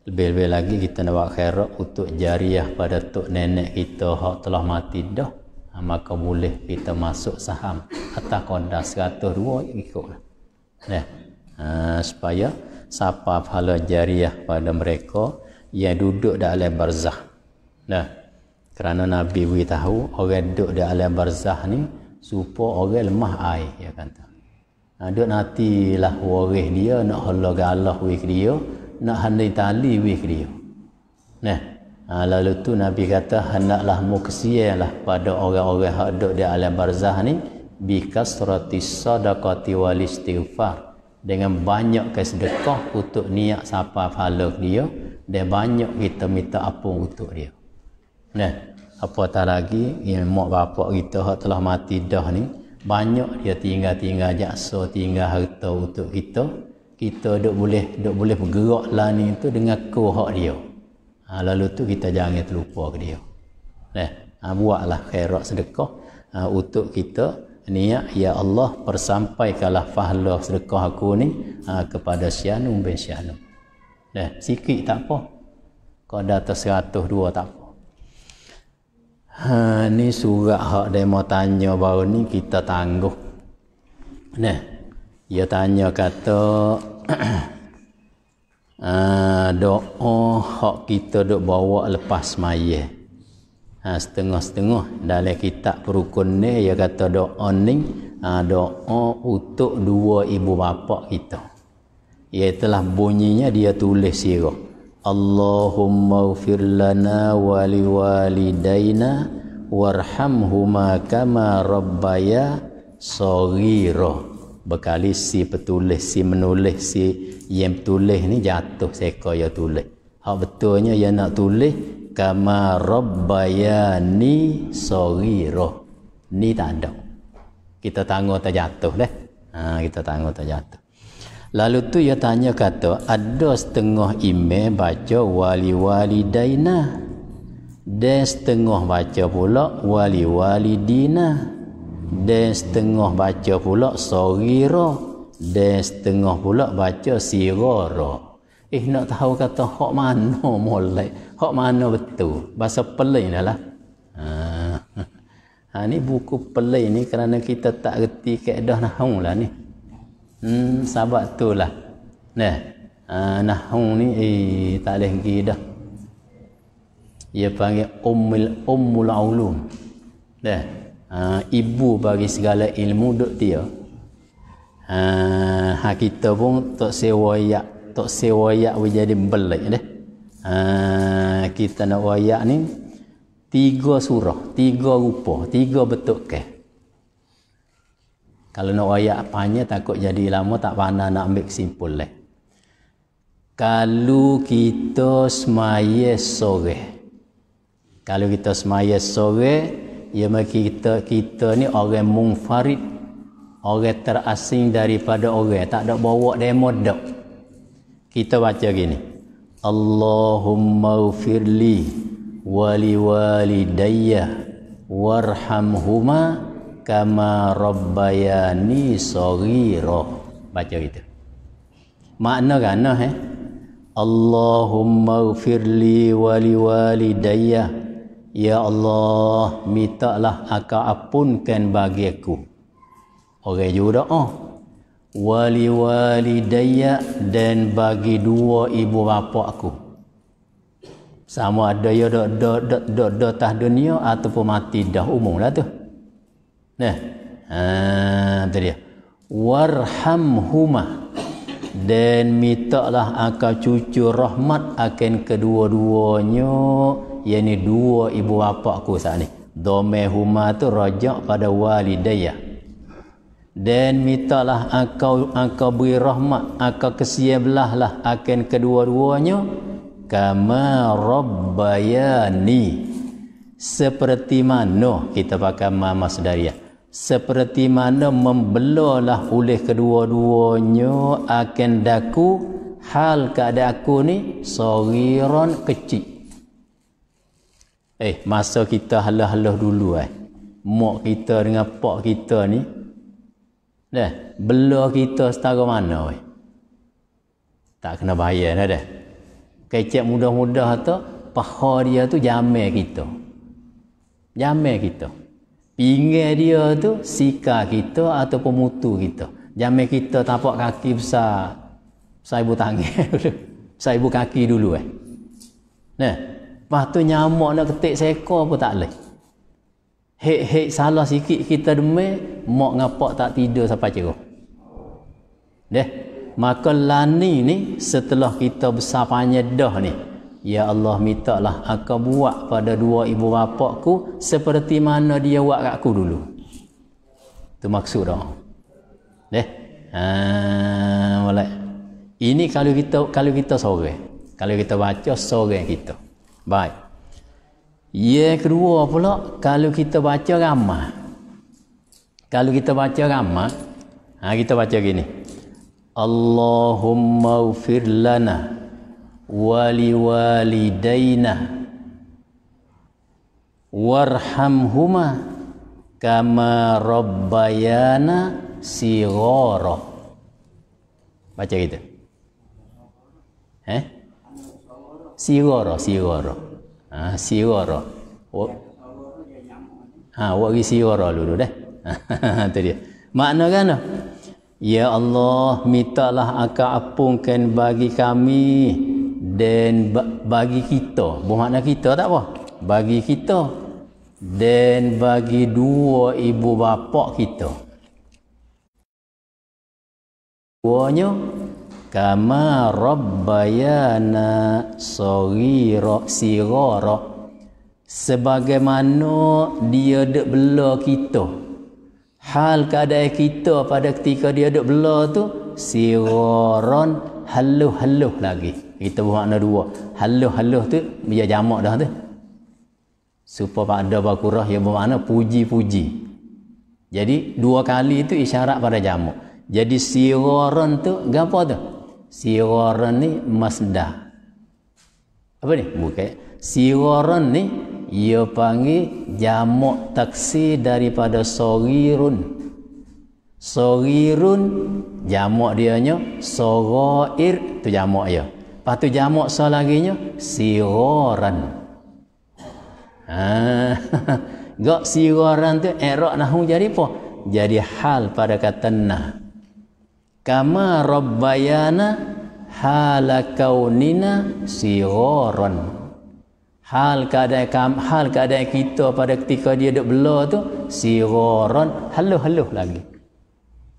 lebih-lebih lagi kita nak buat khairat untuk jariah pada tok nenek kita yang telah mati dah ha, maka boleh kita masuk saham atas konda 102 ikut lah eh, ha, supaya siapa pahala jariah pada mereka yang duduk dalam barzah nah ha kerana Nabi beritahu orang duduk di alam barzah ni supo orang lemah air ya kata. Ha duk nanti lah waris dia nak halau Allah wih dia, nak handai tali wih dia. Nah. Ha, lalu tu Nabi kata hendaklah muksiyalah pada orang-orang yang duduk di alam barzah ni bi kasrati sadaqati wal istighfar dengan banyak kesedekah untuk niat siapa pahala dia dan banyak kita minta apa untuk dia. Nah, apatah lagi yang mak bapak kita yang telah mati dah ni, banyak dia tinggal-tinggal jaksa, tinggal harta untuk kita. Kita dok boleh dok boleh bergerak lah ni tu dengan kuhak dia. Ha, lalu tu kita jangan terlupa ke dia. Nah, ha, buatlah khairat sedekah ha, untuk kita niat ya Allah persampaikanlah fahlah sedekah aku ni ha, kepada Syanu bin Syanu. Nah, sikit tak apa. Kau dah atas 100 dua tak apa. Ha ni surat hak dia mau tanya baru ni kita tangguh. Nah. Dia tanya kata uh, [CLEARS THROAT] doa hak kita dok bawa lepas maya. Ha, setengah-setengah dalam kitab perukun ni dia kata doa ni ha, doa untuk dua ibu bapa kita. Ia telah bunyinya dia tulis sirah. Allahumma ufir lana wali walidayna warhamhuma kama rabbaya sagira bekali si petulis si menulis si yang tulis ni jatuh seko ya tulis hak betulnya yang nak tulis kama Rabbaya ni sagira ni tak ada kita tangguh tak jatuh deh ha, kita tangguh tak jatuh Lalu tu ia tanya kata, ada setengah ime baca wali-wali daina. Dan setengah baca pula wali-wali dina. Dan setengah baca pula sogiro, Dan setengah pula baca sirara. Eh nak tahu kata hok mana mulai? [LAUGHS] Hok mana betul? Bahasa pelin dah lah. Ha. [LAUGHS] ha ni buku pelin ni kerana kita tak reti keadaan nahu lah ni. Hmm, sahabat tu lah. Ah, nah, uh, nahung ni eh, tak boleh pergi dah. Ia panggil ummul ummul ulum. Nah, ah, ibu bagi segala ilmu duk dia. Uh, ha kita pun tak sewa ya, tak sewa ya jadi belik deh. Uh, kita nak wayak ni tiga surah, tiga rupa, tiga bentuk ke. Kalau nak ayat apanya takut jadi lama tak pandai nak ambil simpul leh. Kalau kita semaya sore. Kalau kita semaya sore, ya maka kita kita ni orang mungfarid. Orang terasing daripada orang. Tak ada bawa demo dok. Kita baca gini. Allahumma ufirli wali walidayah warhamhumah kama rabbayani saghira baca gitu makna kan eh Allahumma gfirli wali wali daya, Ya Allah minta lah aka apunkan bagi aku orang juga oh wali daya dan bagi dua ibu bapa aku sama ada ya dok dunia ataupun mati dah umum lah tu Ya. Ha, itu dia. Warham huma. Dan minta lah akal cucu rahmat akan kedua-duanya. yani dua ibu bapa aku saat ini. Dome huma tu rajak pada walidaya. Dan minta lah akal, akal beri rahmat. Akal kesiablah lah akan kedua-duanya. Kama rabbayani. Seperti mana kita pakai mama sedariah. Ya? seperti mana membelalah oleh kedua-duanya akan daku hal keadaan aku ni sariran kecil eh masa kita halah-halah dulu eh mak kita dengan pak kita ni dah bela kita setara mana weh tak kena bahaya dah dah kecek mudah-mudah tu paha dia tu jamai kita jamai kita pinggir dia tu sika kita atau pemutu kita jamai kita tapak kaki besar saya ibu tangil [LAUGHS] saya ibu kaki dulu eh nah lepas tu nyamuk nak ketik seko pun tak boleh hek hek salah sikit kita demai mak ngapak tak tidur sampai cerah deh maka lani ni setelah kita besar panjang dah ni Ya Allah minta lah aku buat pada dua ibu bapakku seperti mana dia buat kat aku dulu. Itu maksud dah. Deh. Ah, boleh. Ini kalau kita kalau kita sore. Kalau kita baca sore kita. Baik. Ya kedua pula kalau kita baca ramah. Kalau kita baca ramah, ha, kita baca gini. Allahumma ufir lana. Wali waliwalidaina warhamhuma kama rabbayana sigara baca gitu. eh sigara sigara ha sigara ha wari sigara dulu dah [LAUGHS] tu dia makna kan ya Allah mintalah Aka apungkan bagi kami dan bagi kita bermakna kita tak apa bagi kita dan bagi dua ibu bapa kita Duanya kama rabbayana sagira sigara sebagaimana dia dek bela kita hal keadaan kita pada ketika dia dek bela tu siron haluh haluh lagi kita buat ada dua haluh-haluh tu dia jamak dah tu supaya pada bakurah yang bermakna puji-puji jadi dua kali itu isyarat pada jamak jadi siwaran tu gapo tu siwaran ni masdah apa ni bukan siwaran ni ia panggil jamak taksi daripada sogirun sogirun jamak dia dianya sorair tu jamak ya Lepas tu lagi selaginya siran. Ha. [LAUGHS] Gak siran tu erak nahu jadi apa? Jadi hal pada kata nah. Kama rabbayana halakaunina siran. Hal keadaan kam, hal keadaan kita pada ketika dia dok bela tu siran halus-halus lagi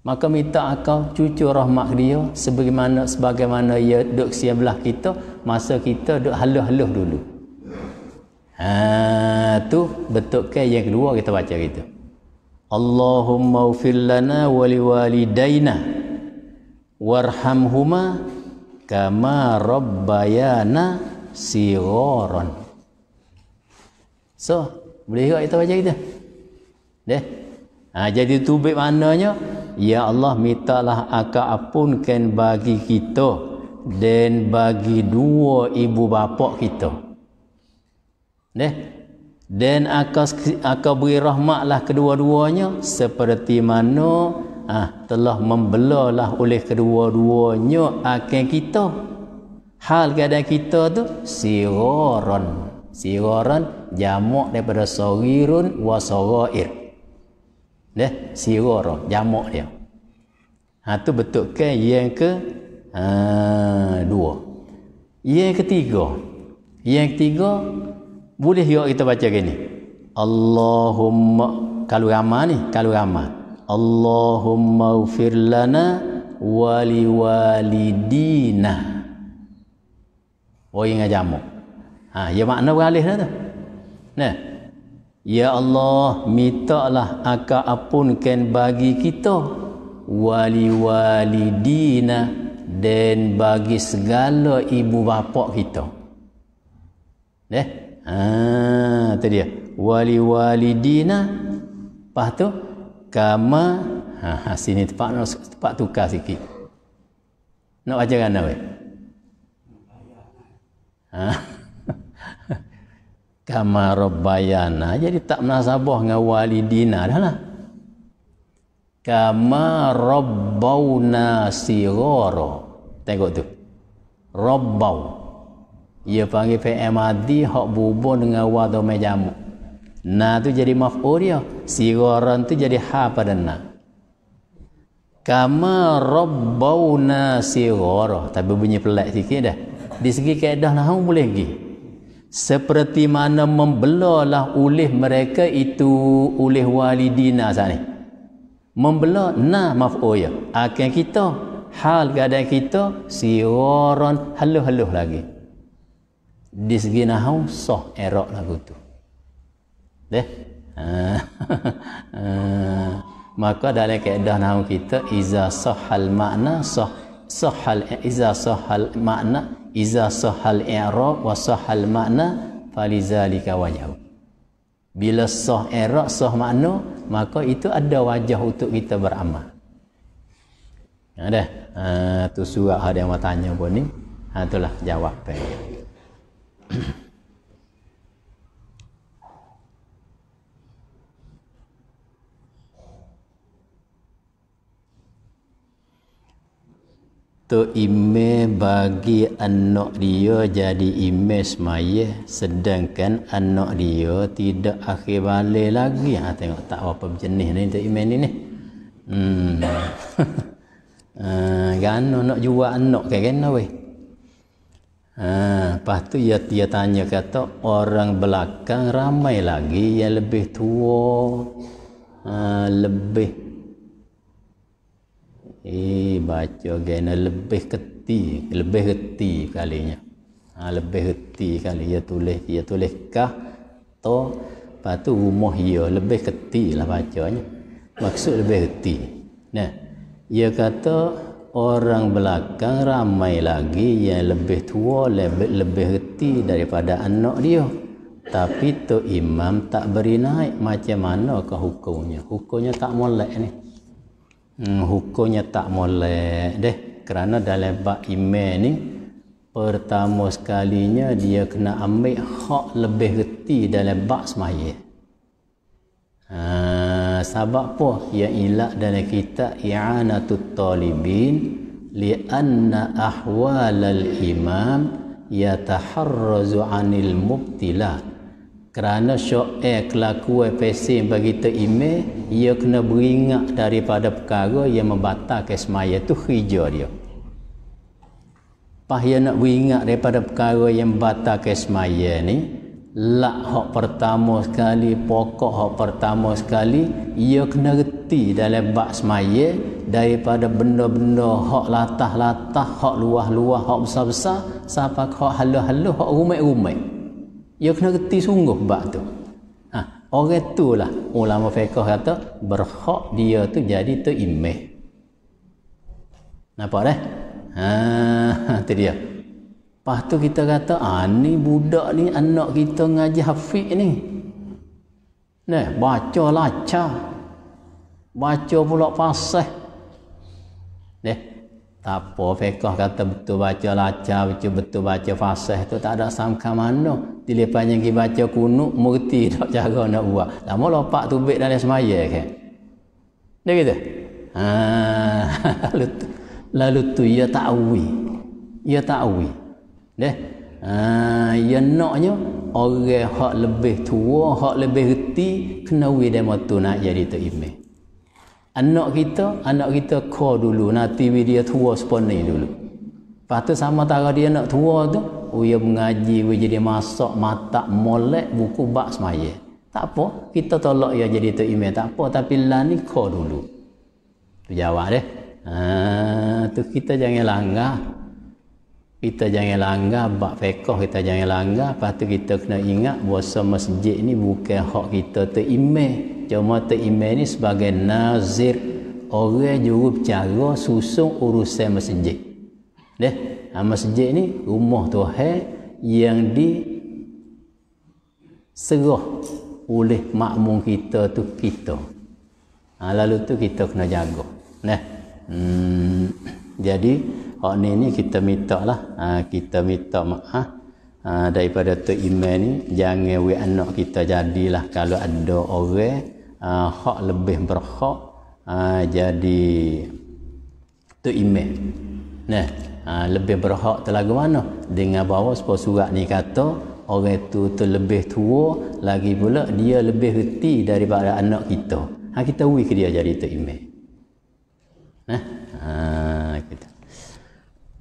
maka minta akal cucu rahmat dia sebagaimana sebagaimana ia duk sebelah kita masa kita duk halah-halah dulu. Ha tu betulkan yang kedua kita baca kita. Allahumma ufir lana wa liwalidaina warhamhuma kama rabbayana sigharan. So, boleh tak kita baca kita? Deh. Ha jadi tubik mananya? Ya Allah, mintalah Aka apunkan bagi kita dan bagi dua ibu bapa kita. Neh. Dan Aka akan beri rahmatlah kedua-duanya seperti mana ah telah membelalah oleh kedua-duanya akan kita. Hal keadaan kita tu siroron. Siroron jamak daripada sorirun wa sorair dah sirar jamak dia ha tu betul ke yang ke ha, dua yang ketiga yang ketiga boleh juga kita baca gini Allahumma kalau ramah ni kalau ramah Allahumma ufir lana wali walidina orang yang jamuk ha, ya makna beralih dah tu nah Ya Allah, mintalah aka ampunkan bagi kita wali walidina dan bagi segala ibu bapa kita. Eh? Ha, tu dia. Wali walidina lepas tu kama ha, ha, sini tempat tempat tukar sikit. Nak baca kan awe? Ha kama rabbayana jadi tak menasabah dengan walidina dah lah kama rabbawna sigara tengok tu rabbau ia panggil fi'il madhi hak bubun dengan wa dhamma na tu jadi maf'ul dia sigara tu jadi ha pada na kama rabbawna sigara tapi bunyi pelak sikit dah di segi kaedah nahu boleh pergi seperti mana membelalah oleh mereka itu oleh walidina sana membela na maf'ul ya akan kita hal keadaan kita siroran halus-halus lagi di segi nahau sah erak lagu tu deh [LAUGHS] ah. maka dalam keadaan nahau kita iza sah hal makna sah sahal iza sahal makna iza sahal i'rab wa sahal makna falizalika wajah bila sah i'rab sah makna maka itu ada wajah untuk kita beramal ada ha tu surat ada yang mau tanya pun ni ha itulah jawapan tu imej bagi anak dia jadi imej semaya sedangkan anak dia tidak akhir balik lagi ha, tengok tak apa jenis ni tu imej ni ni hmm. uh, [LAUGHS] kan nak jual anak kan kan weh Ha, lepas tu dia, dia tanya kata orang belakang ramai lagi yang lebih tua ha, lebih Eh, baca gana lebih keti, lebih keti kalinya. Ha, lebih keti kali ia ya tulis, ia ya tulis kah to patu rumah ia ya, lebih keti lah bacanya. Maksud lebih keti. Nah, ia kata orang belakang ramai lagi yang lebih tua lebih lebih keti daripada anak dia tapi tu imam tak beri naik macam mana ke hukumnya hukumnya tak molek ni hmm, hukumnya tak molek deh kerana dalam bab iman ni pertama sekalinya dia kena ambil hak lebih reti dalam bab semaya ha, sebab apa yang ilak dalam kitab i'anatu talibin li'anna al imam yataharrazu anil mubtilah kerana syair kelakuan pesim bagi ime, ia kena beringat daripada perkara yang membatalkan semaya tu hija dia Pah ia nak beringat daripada perkara yang membatalkan semaya ni lak hak pertama sekali pokok hak pertama sekali ia kena reti dalam bak semaya daripada benda-benda hak latah-latah hak luah-luah hak besar-besar sampai hak halus-halus hak rumit-rumit ia kena reti sungguh bab tu. Ha, orang tu lah ulama fiqah kata berhak dia tu jadi tu imeh. Nampak dah? Ha, [LAUGHS] tu dia. Lepas tu kita kata, ah, ni budak ni anak kita ngaji hafiq ni. Nah, baca lacah. Baca pula pasah. Nih, tak apa, fiqah kata betul baca laca, betul, betul baca fasih tu tak ada sangka mana. Dilepas yang kita baca kunuk, murti [LAUGHS] tak jaga nak buat. Lama lopak tu baik dalam semaya kan. Dia kata, ha, [LAUGHS] lalu, tu, lalu tu ia ta'wi. Ia ta'wi. Deh. Ha, ia naknya, orang yang lebih tua, yang lebih reti, kena wih dia matu nak jadi tu imeh. Anak kita, anak kita call dulu. Nanti dia tua sepenuhnya dulu. Lepas tu sama tara dia nak tua tu. Uya oh, mengaji, uya oh, jadi masak, matak, molek, buku bak semaya. Tak apa. Kita tolak ya jadi tu imam. Tak apa. Tapi lah ni call dulu. Tu jawab dia. Ah, tu kita jangan langgar kita jangan langgar bab fiqh kita jangan langgar lepas tu kita kena ingat bahawa masjid ni bukan hak kita terimeh cuma terimeh ni sebagai nazir orang juru bicara susun urusan masjid deh ha, masjid ni rumah Tuhan yang di serah oleh makmum kita tu kita ha, lalu tu kita kena jaga nah hmm, jadi Oh ni ni kita minta lah. Ha, kita minta maaf. Ha? ha, daripada tu iman ni jangan we anak kita jadilah kalau ada orang ha, hak lebih berhak ha, jadi tu iman nah ha, lebih berhak telaga mana dengan bawa sebuah surat ni kata orang tu terlebih tua lagi pula dia lebih reti daripada anak kita ha, kita we ke dia jadi tu iman nah ha, kita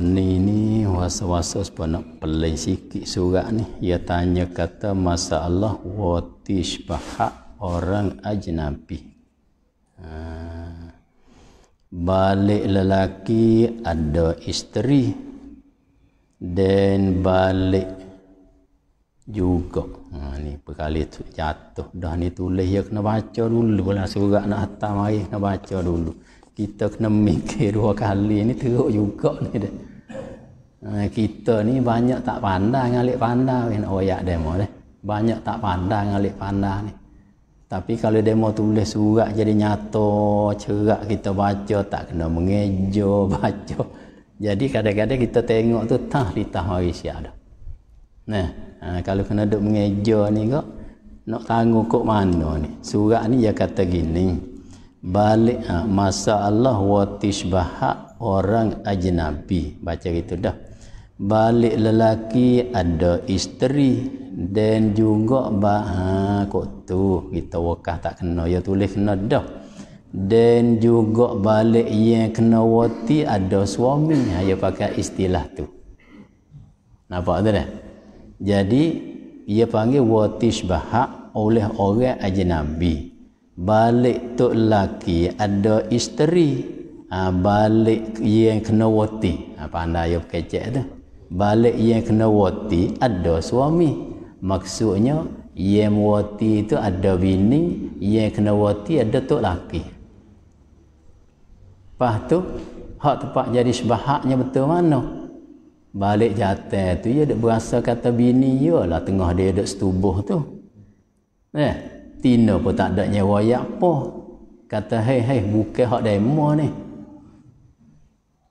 ni ni was-was pun nak pelai sikit surat ni. Ia tanya kata masalah watish bahak orang ajnabi. Ha. Balik lelaki ada isteri dan balik juga. Ha, ni perkali tu jatuh. Dah ni tulis ya kena baca dulu lah surat nak atas mari kena baca dulu. Kita kena mikir dua kali ni teruk juga ni dah. Eh, kita ni banyak tak pandai ngalik pandai nak royak demo ni. Banyak tak pandai ngalik pandai ni. Tapi kalau demo tulis surat jadi nyato, cerak kita baca tak kena mengeja [LAUGHS] baca. Jadi kadang-kadang kita tengok tu tah di tah hari siap dah. Nah, ha, kalau kena duk mengeja ni kok nak tanggung kok mana ni? Surat ni dia kata gini. Balik ha, masa Allah wa tishbaha orang ajnabi. Baca gitu dah balik lelaki ada isteri dan juga baha kok tu kita wakah tak kena ya tulis kena dah dan juga balik yang kena wati ada suami ha, ya pakai istilah tu nampak tu dah jadi ia panggil wati syabah oleh orang nabi balik tu lelaki ada isteri ha, balik yang kena wati apa ha, anda ayo ya kecek tu balik yang kena wati ada suami maksudnya yang wati itu ada bini yang kena wati ada tu laki lepas tu hak tempat jadi sebahaknya betul mana balik jatuh tu ya, ia ada berasa kata bini ya lah tengah dia ada setubuh tu eh tina pun tak ada nyawa yak apa kata hei hei bukan hak demo ni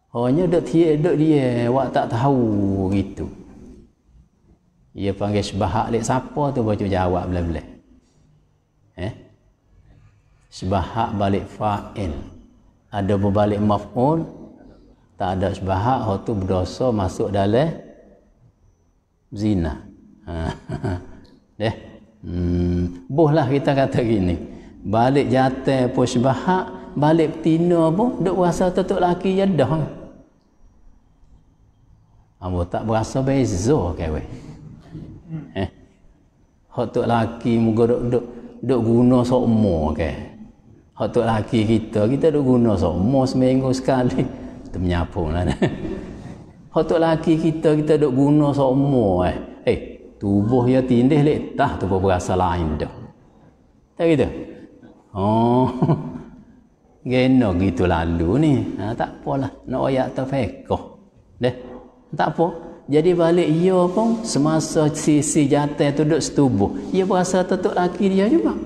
Orangnya dok eh, dia dok dia, awak tak tahu gitu. Dia panggil sebahak lek siapa tu baca jawab belah-belah. Eh? Sebahak balik fa'il. Ada berbalik maf'ul, tak ada sebahak, orang tu berdosa masuk dalam zina. Deh. Ha. [LAUGHS] Hmm. Bohlah kita kata gini. Balik jatuh pun sebahak, balik tina pun, dok rasa tutup laki je dah. Ya? Ambo tak berasa beza ke weh. Eh. Hak tok laki muga dok dok dok guna sokmo ke. Hak tok laki kita kita dok guna sokmo seminggu sekali. Tu menyapunglah. Hak tok laki kita kita dok guna sokmo eh. Eh, tubuh ya tindih lek tah tu berasa lain dah. Tak gitu. Oh. [LAUGHS] Geno gitu lalu ni. Ha, tak apalah. Nak no, ayat tafekoh. Deh. Tak apa. Jadi balik ia ya pun semasa si-si jatah tu duduk setubuh. Ia ya berasa tutup laki dia juga.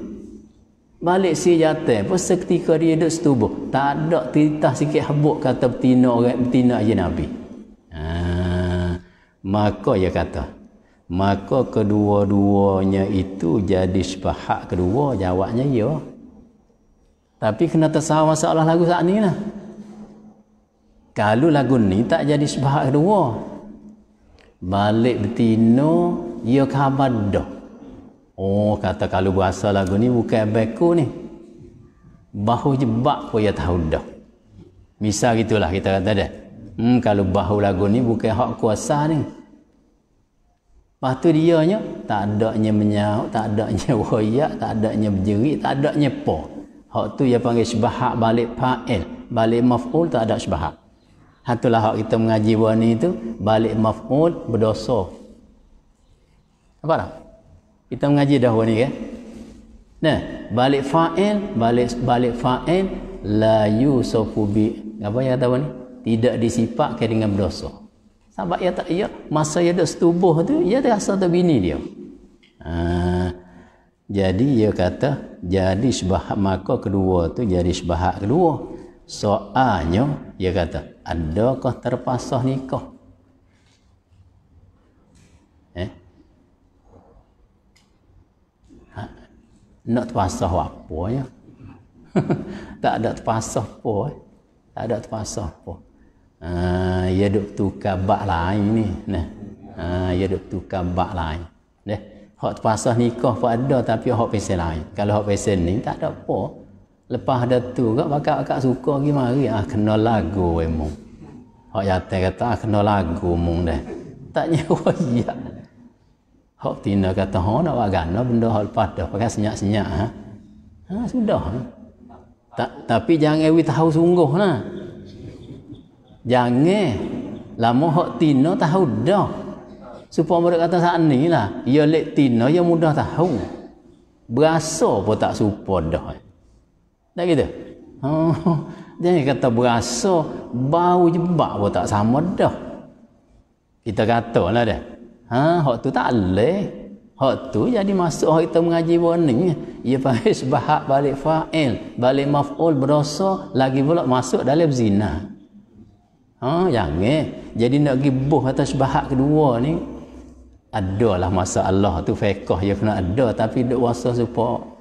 Balik si jatah pun seketika dia duduk setubuh. Tak ada titah sikit habuk kata betina orang betina je Nabi. Ha. Maka ia kata. Maka kedua-duanya itu jadi sepahak kedua. Jawabnya ya. Tapi kena tersawar seolah lagu saat ni lah. Kalau lagu ni tak jadi sebahagian kedua. Balik betino, ia ya khabar dah. Oh, kata kalau bahasa lagu ni bukan beku ni. Bahu jebak pun ia ya tahu dah. Misal gitulah kita kata dah. Hmm, kalau bahu lagu ni bukan hak kuasa ni. Lepas tu dia nya tak ada nya menyau, tak ada nya [LAUGHS] royak, tak ada nya berjerit, tak ada nya po. Hak tu dia panggil sebahak balik fa'il, balik maf'ul tak ada sebahak. Hatulah hak kita mengaji buah ni tu balik maf'ul berdosa. Apa dah? Kita mengaji dah buah ni ya. Nah, balik fa'il, balik balik fa'il la yusufu bi. Apa yang tahu ni? Tidak disifatkan dengan berdosa. Sebab ya tak ya masa ya dah setubuh tu ia terasa tu bini dia. Ha, jadi ia kata jadi sebahak maka kedua tu jadi sebahak kedua. Soalnya ia kata adakah terpasah nikah eh ha? nak terpasah apa ya [LAUGHS] tak ada terpasah apa eh? tak ada terpasah apa ha, ya duk tukar bak lain ni nah ha, ya duk tukar bak lain deh hak terpasah nikah pun ada tapi hak pesan lain kalau hak pesan ni tak ada apa Lepas ada tu, kak pakak kak suka pergi mari, ah kena lagu emong. Hak yatai kata, ah kena lagu emong deh. Tak nyawa [LAUGHS] iya. Hak tina kata, ha nak buat gana benda hal lepas pakai senyak-senyak. Ha? ha sudah. Tak, tapi jangan ewi tahu sungguh ha? lah. Jangan. Lama hak tina tahu dah. Supaya mereka kata saat ni lah. Ia ya, lek tina, ya mudah tahu. Berasa pun tak supaya dah. Eh. Tak gitu? Oh, [LAUGHS] dia jangan kata berasa bau jebak pun tak sama dah. Kita kata lah dia. Ha, hak tu tak leh. Hak tu jadi masuk hak kita mengaji warning. Ia fahis [LAUGHS] bahak balik fa'il. Balik maf'ul berdosa. Lagi pula masuk dalam zina. Ha, jangan. Jadi nak pergi buh atas bahak kedua ni. Adalah masa Allah tu fekoh. Ya kena ada. Tapi duk wasa supaya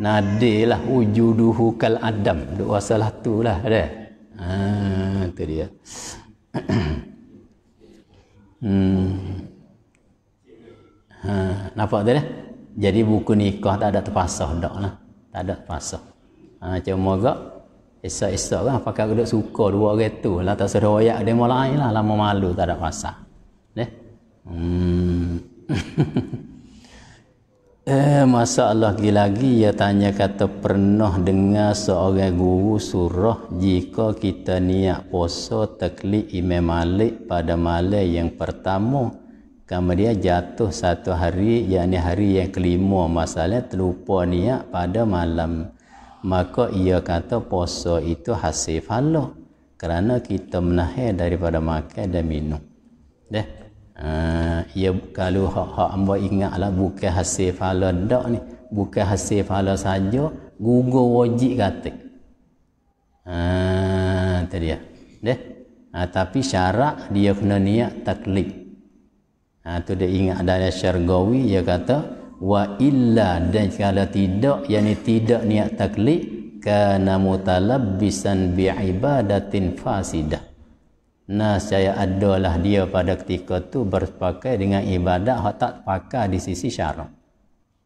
nadilah wujuduhu kal adam duk wasalah tu lah ada ha tu dia [CLEARS THROAT] hmm ha nampak tak dah jadi buku nikah tak ada terpasah dak lah tak ada terpasah ha cuma gak esok-esok kan pakai duk suka dua orang tu lah tak seroyak dia mulai lah lama malu tak ada pasah deh hmm [LAUGHS] Eh, masalah lagi-lagi ya tanya kata pernah dengar seorang guru surah jika kita niat puasa taklik Imam Malik pada malam yang pertama kemudian jatuh satu hari yakni hari yang kelima masalahnya terlupa niat pada malam maka ia kata puasa itu hasil falah kerana kita menahir daripada makan dan minum. Dah. Yeah. Uh, ya kalau hak hak ambo ingatlah bukan hasil fala ndak ni bukan hasil fala saja gugu wajib kata ah tadi ya deh uh, tapi syarat dia kena niat taklid ah uh, tu dia ingat dari syargawi dia kata wa illa dan kalau tidak yakni tidak niat taklid kana mutalabbisan bi ibadatin fasidah nasaya adalah dia pada ketika tu berpakai dengan ibadat hak tak pakai di sisi syarak.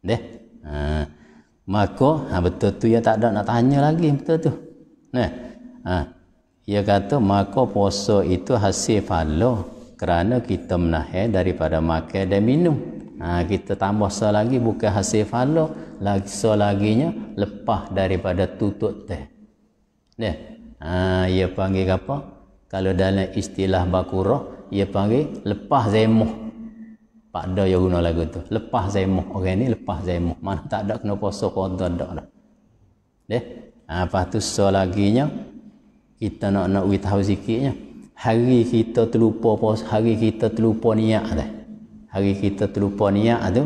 Deh. Ha. Maka ha, betul tu ya tak ada nak tanya lagi betul tu. Nah. Ha. Ia kata maka puasa itu hasil falo kerana kita menahir daripada makan dan minum. Ha, kita tambah sah lagi bukan hasil falo lagi sah laginya lepas daripada tutup teh. Nah. Ha, ia panggil apa? kalau dalam istilah bakurah ia panggil lepas zemuh pak ada yang guna lagu tu lepas zemuh orang ni lepas zemuh mana tak ada kena puasa qada dak dah deh ha lepas tu so laginya kita nak nak wit tahu sikitnya hari kita terlupa pos. hari kita terlupa niat dah hari kita terlupa niat tu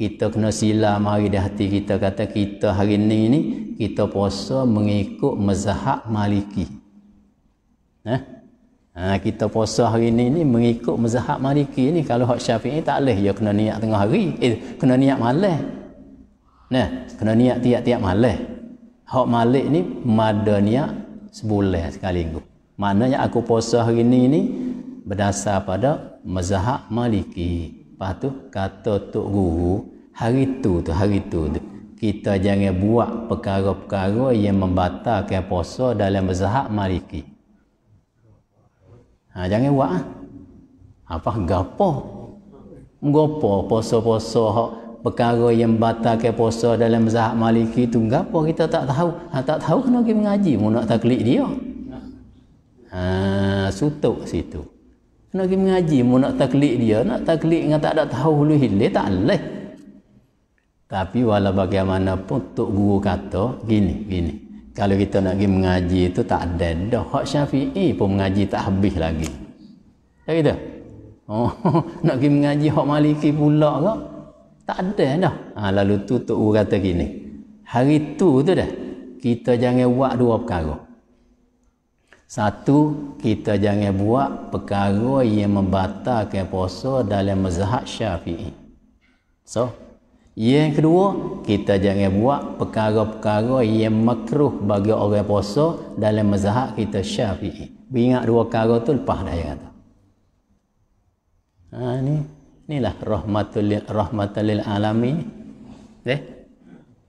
kita kena silam hari di hati kita kata kita hari ni ni kita puasa mengikut mazhab maliki Eh? Ha, kita puasa hari ini ni mengikut mazhab maliki ni kalau hak syafi'i tak leh ya kena niat tengah hari eh kena niat malam nah kena niat tiap-tiap malam hak malik ni mada niat sebulan sekali tu maknanya aku puasa hari ini ni berdasar pada mazhab maliki lepas tu kata tok guru hari tu tu hari tu tu kita jangan buat perkara-perkara yang membatalkan puasa dalam mazhab maliki Ha, jangan buat ah. Apa gapo? Gapo poso-poso hak perkara yang batalkan puasa dalam mazhab Maliki tu gapo kita tak tahu. Ha, tak tahu kena pergi mengaji mu nak taklid dia. Ha, sutuk situ. Kena pergi mengaji mu nak taklid dia, nak taklid dengan tak ada tahu hulu hilir tak leh. Tapi walau bagaimanapun tok guru kata gini, gini kalau kita nak pergi mengaji itu tak ada dah hak syafi'i pun mengaji tak habis lagi tak kita oh, [LAUGHS] nak pergi mengaji hak maliki pula ke tak ada dah ha, lalu tu tu kata gini hari tu tu dah kita jangan buat dua perkara satu kita jangan buat perkara yang membatalkan puasa dalam mazhab syafi'i so yang kedua, kita jangan buat perkara-perkara yang makruh bagi orang puasa dalam mazhab kita syafi'i. Ingat dua perkara tu lepas dah yang tu. Ha, ni, inilah rahmatul, lil, rahmatul lil alami. Eh?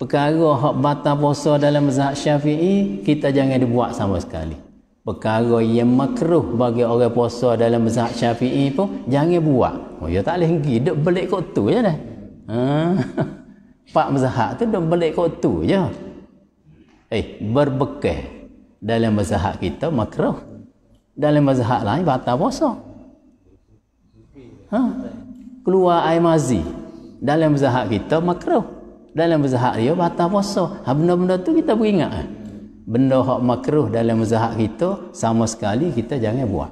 Perkara hak batal puasa dalam mazhab syafi'i, kita jangan dibuat sama sekali. Perkara yang makruh bagi orang puasa dalam mazhab syafi'i pun, jangan buat. Oh, ya tak boleh pergi. Duk belik kot tu je dah. Ha? [LAUGHS] Pak mazhab tu dah balik kot tu je. Eh, berbekeh dalam mazhab kita makruh. Dalam mazhab lain batal puasa. Ha? Keluar air mazi. Dalam mazhab kita makruh. Dalam mazhab dia batal puasa. Ha benda-benda tu kita beringat eh. Benda hak makruh dalam mazhab kita sama sekali kita jangan buat.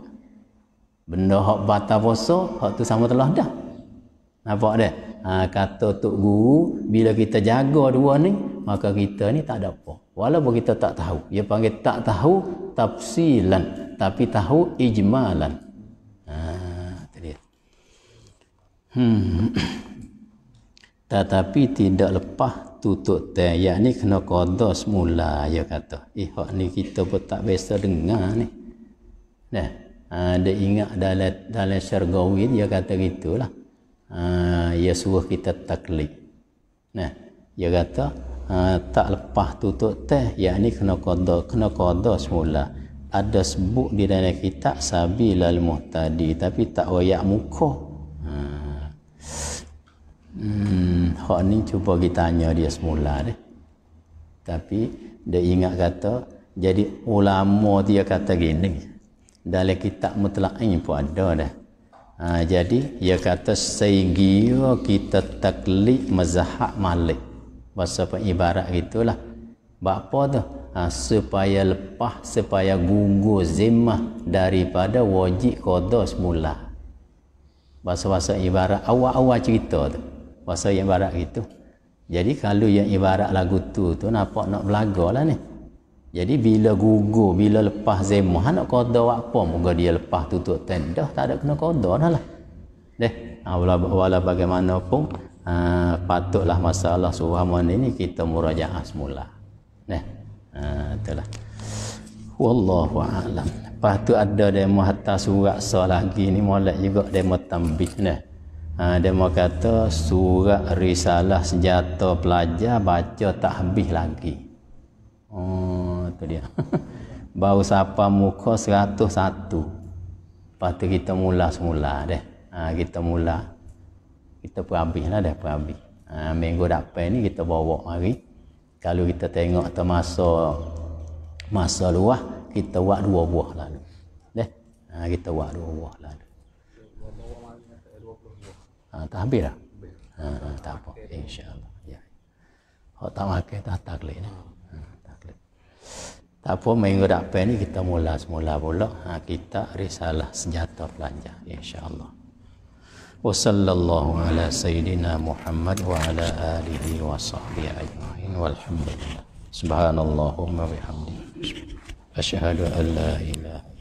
Benda hak batal puasa, hak tu sama telah dah. Nampak tak? ha, kata Tok Guru, bila kita jaga dua ni, maka kita ni tak ada apa. Walaupun kita tak tahu. Dia panggil tak tahu tafsilan. Tapi tahu ijmalan. Ha, dia. Hmm. [CLEARS THROAT] Tetapi tidak lepas tutup teh. Ya ni kena kodoh semula, dia kata. Eh, ni kita pun tak biasa dengar ni. Nah, ha, ingat dalam, dalam syargawi, dia kata gitulah. Ah, ia suruh kita taklid. Nah, ia kata uh, tak lepas tutup teh, yakni kena qada, kena qada semula. Ada sebut di dalam kitab sabilal muhtadi tapi tak wayak muka. Ha. Hmm, hak ni cuba kita tanya dia semula deh. Tapi dia ingat kata jadi ulama dia kata gini. Dalam kitab mutlaqin pun ada dah. Ha, jadi ia kata sehingga kita taklik mazhab Malik. Bahasa apa ibarat gitulah. Bapa tu ha, supaya lepas supaya gugur zimmah daripada wajib qada semula. Bahasa-bahasa ibarat awal-awal cerita tu. Bahasa ibarat gitu. Jadi kalau yang ibarat lagu tu tu nampak nak belagalah ni. Jadi bila gugur, bila lepas zemah, nak kodoh apa? Moga dia lepas tutup tendah, tak ada kena kodoh dah lah. Deh, wala, ah, wala bagaimanapun, uh, ah, patutlah masalah suhaman ini kita murajaah semula. Deh, uh, itulah. Wallahu a'lam. Lepas tu ada demo hatta surat sah lagi ni molek juga demo tambih ni. Ha, demo kata surat risalah senjata pelajar baca tak habis lagi. Oh, tu dia. [LAUGHS] Baru siapa muka 101. Lepas tu kita mula semula deh. Ha, kita mula. Kita perhabis lah dah perhabis. Ha, minggu dapat ni kita bawa mari. Kalau kita tengok atau masa masa luah kita buat dua buah lalu. Deh. Ha, kita buat dua buah lalu. Ha, tak habis dah. Ha, tak apa. InsyaAllah. Ya. Kalau tak makan, tak tak boleh. Ya. Tak apa, minggu depan ni kita mula semula pula. Ha, kita risalah senjata pelanja. InsyaAllah. Wa sallallahu ala sayyidina Muhammad wa ala alihi wa sahbihi ajma'in. Walhamdulillah. Subhanallahumma bihamdihi. Ashahadu an la ilaha.